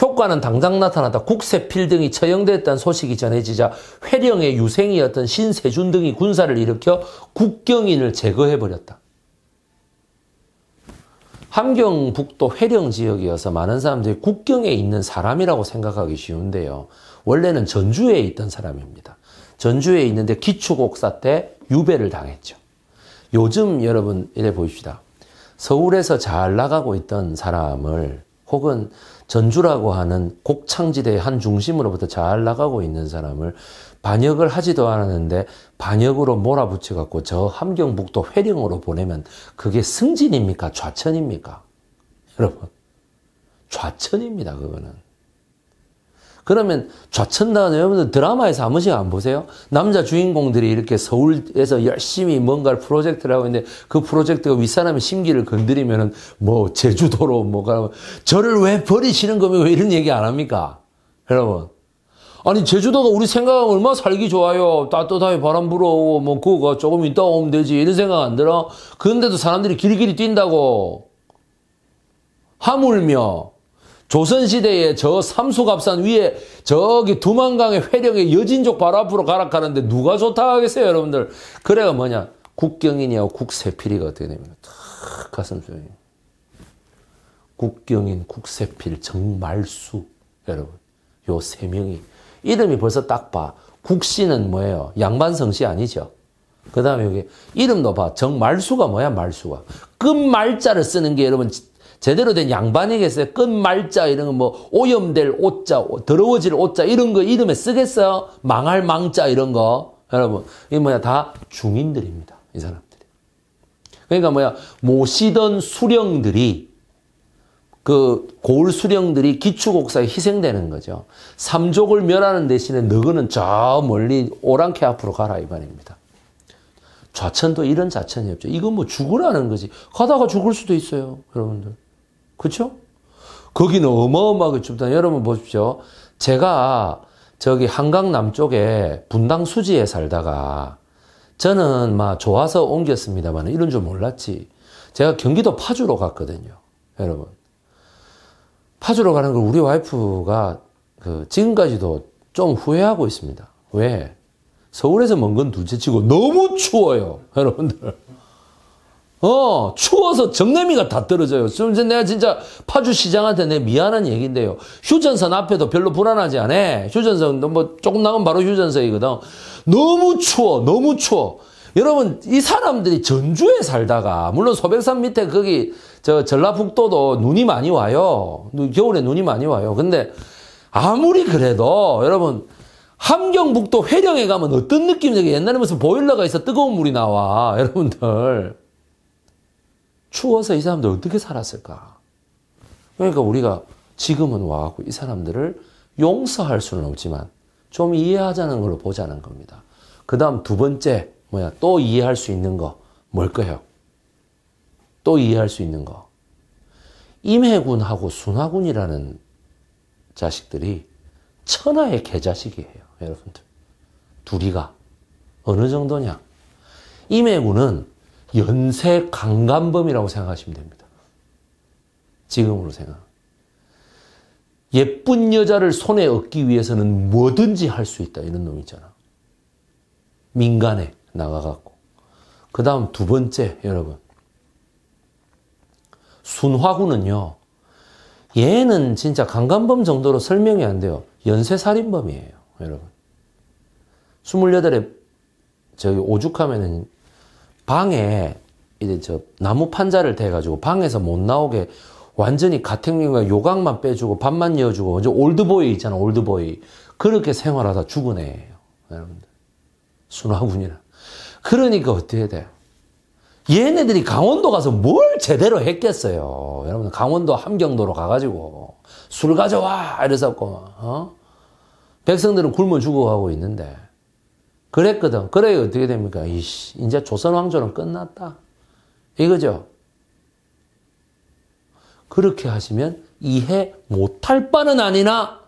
효과는 당장 나타나다 국세필 등이 처형됐다는 소식이 전해지자 회령의 유생이었던 신세준 등이 군사를 일으켜 국경인을 제거해버렸다. 함경북도 회령 지역이어서 많은 사람들이 국경에 있는 사람이라고 생각하기 쉬운데요. 원래는 전주에 있던 사람입니다. 전주에 있는데 기축옥사 때 유배를 당했죠. 요즘 여러분 이래 보입시다. 서울에서 잘 나가고 있던 사람을 혹은 전주라고 하는 곡창지대의 한 중심으로부터 잘 나가고 있는 사람을 반역을 하지도 않았는데 반역으로 몰아붙여 갖고 저 함경북도 회령으로 보내면 그게 승진입니까? 좌천입니까? 여러분. 좌천입니다, 그거는. 그러면 좌천당 여러분들 드라마에서 한 번씩 안 보세요? 남자 주인공들이 이렇게 서울에서 열심히 뭔가를 프로젝트를 하고 있는데 그 프로젝트가 윗사람의 심기를 건드리면은 뭐 제주도로 뭐가 저를 왜 버리시는 겁니까? 왜 이런 얘기 안 합니까? 여러분. 아니 제주도가 우리 생각하면 얼마나 살기 좋아요. 따뜻하게 바람 불어오고 뭐그거 조금 있다 오면 되지 이런 생각 안 들어? 그런데도 사람들이 길길이 뛴다고 하물며 조선시대에 저 삼수갑산 위에 저기 두만강의 회령의 여진족 바로 앞으로 가락하는데 누가 좋다 하겠어요 여러분들 그래가 뭐냐 국경인이하고 국세필이가 어떻게 됩니까 탁 가슴 속에 국경인 국세필 정말수 여러분 요 세 명이 이름이 벌써 딱 봐 국씨는 뭐예요 양반성씨 아니죠 그 다음에 여기 이름도 봐 정말수가 뭐야 말수가 끝말자를 쓰는 게 여러분 제대로 된 양반이겠어요? 끝말자 이런 거 뭐 오염될 옷자, 더러워질 옷자 이런 거 이름에 쓰겠어요? 망할 망자 이런 거. 여러분, 이 뭐야 다 중인들입니다. 이 사람들이. 그러니까 뭐야 모시던 수령들이 그 고을 수령들이 기축옥사에 희생되는 거죠. 삼족을 멸하는 대신에 너그는 저 멀리 오랑캐 앞으로 가라 이 말입니다. 좌천도 이런 좌천이 없죠. 이건 뭐 죽으라는 거지. 가다가 죽을 수도 있어요, 여러분들. 그쵸 거기는 어마어마하게 춥다. 여러분 보십시오. 제가 저기 한강 남쪽에 분당 수지에 살다가 저는 막 좋아서 옮겼습니다만 이런 줄 몰랐지. 제가 경기도 파주로 갔거든요. 여러분. 파주로 가는 걸 우리 와이프가 그 지금까지도 좀 후회하고 있습니다. 왜? 서울에서 먼 건 둘째 치고 너무 추워요. 여러분들. 어, 추워서 정내미가 다 떨어져요. 좀전 내가 진짜 파주 시장한테 내 미안한 얘기인데요. 휴전선 앞에도 별로 불안하지 않아. 휴전선, 뭐, 뭐 조금 나면 바로 휴전선이거든. 너무 추워, 너무 추워. 여러분, 이 사람들이 전주에 살다가, 물론 소백산 밑에 거기, 저, 전라북도도 눈이 많이 와요. 겨울에 눈이 많이 와요. 근데, 아무리 그래도, 여러분, 함경북도 회령에 가면 어떤 느낌이냐. 옛날에 무슨 보일러가 있어 뜨거운 물이 나와. 여러분들. 추워서 이 사람들 어떻게 살았을까? 그러니까 우리가 지금은 와갖고 이 사람들을 용서할 수는 없지만 좀 이해하자는 걸로 보자는 겁니다. 그 다음 두 번째, 뭐야, 또 이해할 수 있는 거, 뭘까요? 또 이해할 수 있는 거. 임해군하고 순화군이라는 자식들이 천하의 개자식이에요, 여러분들. 둘이가. 어느 정도냐? 임해군은 연쇄 강간범이라고 생각하시면 됩니다. 지금으로 생각. 예쁜 여자를 손에 얻기 위해서는 뭐든지 할 수 있다. 이런 놈 있잖아. 민간에 나가갖고. 그 다음 두 번째, 여러분. 순화구는요, 얘는 진짜 강간범 정도로 설명이 안 돼요. 연쇄살인범이에요, 여러분. 28에 저기 오죽하면은 방에 이제 저 나무 판자를 대가지고 방에서 못 나오게 완전히 가택민과 요강만 빼주고 밥만 이어주고 이제 올드보이 있잖아 올드보이 그렇게 생활하다 죽은 애예요 여러분들 순화군이라 그러니까 어떻게 돼요 얘네들이 강원도 가서 뭘 제대로 했겠어요 여러분 강원도 함경도로 가가지고 술 가져와 이래서 어? 백성들은 굶어 죽어가고 있는데 그랬거든. 그래야 어떻게 됩니까? 이씨, 이제 조선왕조는 끝났다. 이거죠? 그렇게 하시면 이해 못할 바는 아니나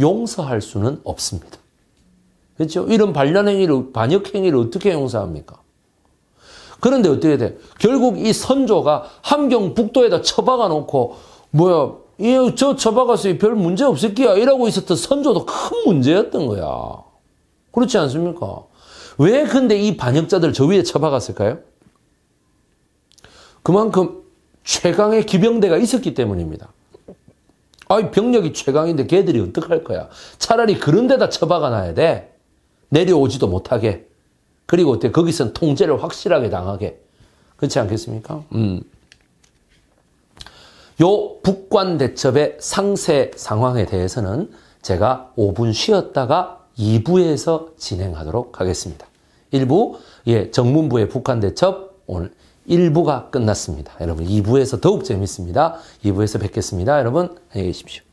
용서할 수는 없습니다. 그렇죠? 이런 반란행위를, 반역행위를 어떻게 용서합니까? 그런데 어떻게 돼? 결국 이 선조가 함경 북도에다 처박아 놓고, 뭐야, 저 처박아서 별 문제 없을 끼야. 이러고 있었던 선조도 큰 문제였던 거야. 그렇지 않습니까? 왜 근데 이 반역자들 저 위에 처박았을까요? 그만큼 최강의 기병대가 있었기 때문입니다. 아이 병력이 최강인데 걔들이 어떡할 거야. 차라리 그런 데다 처박아놔야 돼. 내려오지도 못하게. 그리고 어때? 거기선 통제를 확실하게 당하게. 그렇지 않겠습니까? 음. 요 북관대첩의 상세 상황에 대해서는 제가 5분 쉬었다가 2부에서 진행하도록 하겠습니다. 1부, 예, 정문부의 북한 대첩 오늘 1부가 끝났습니다. 여러분 2부에서 더욱 재밌습니다. 2부에서 뵙겠습니다. 여러분 안녕히 계십시오.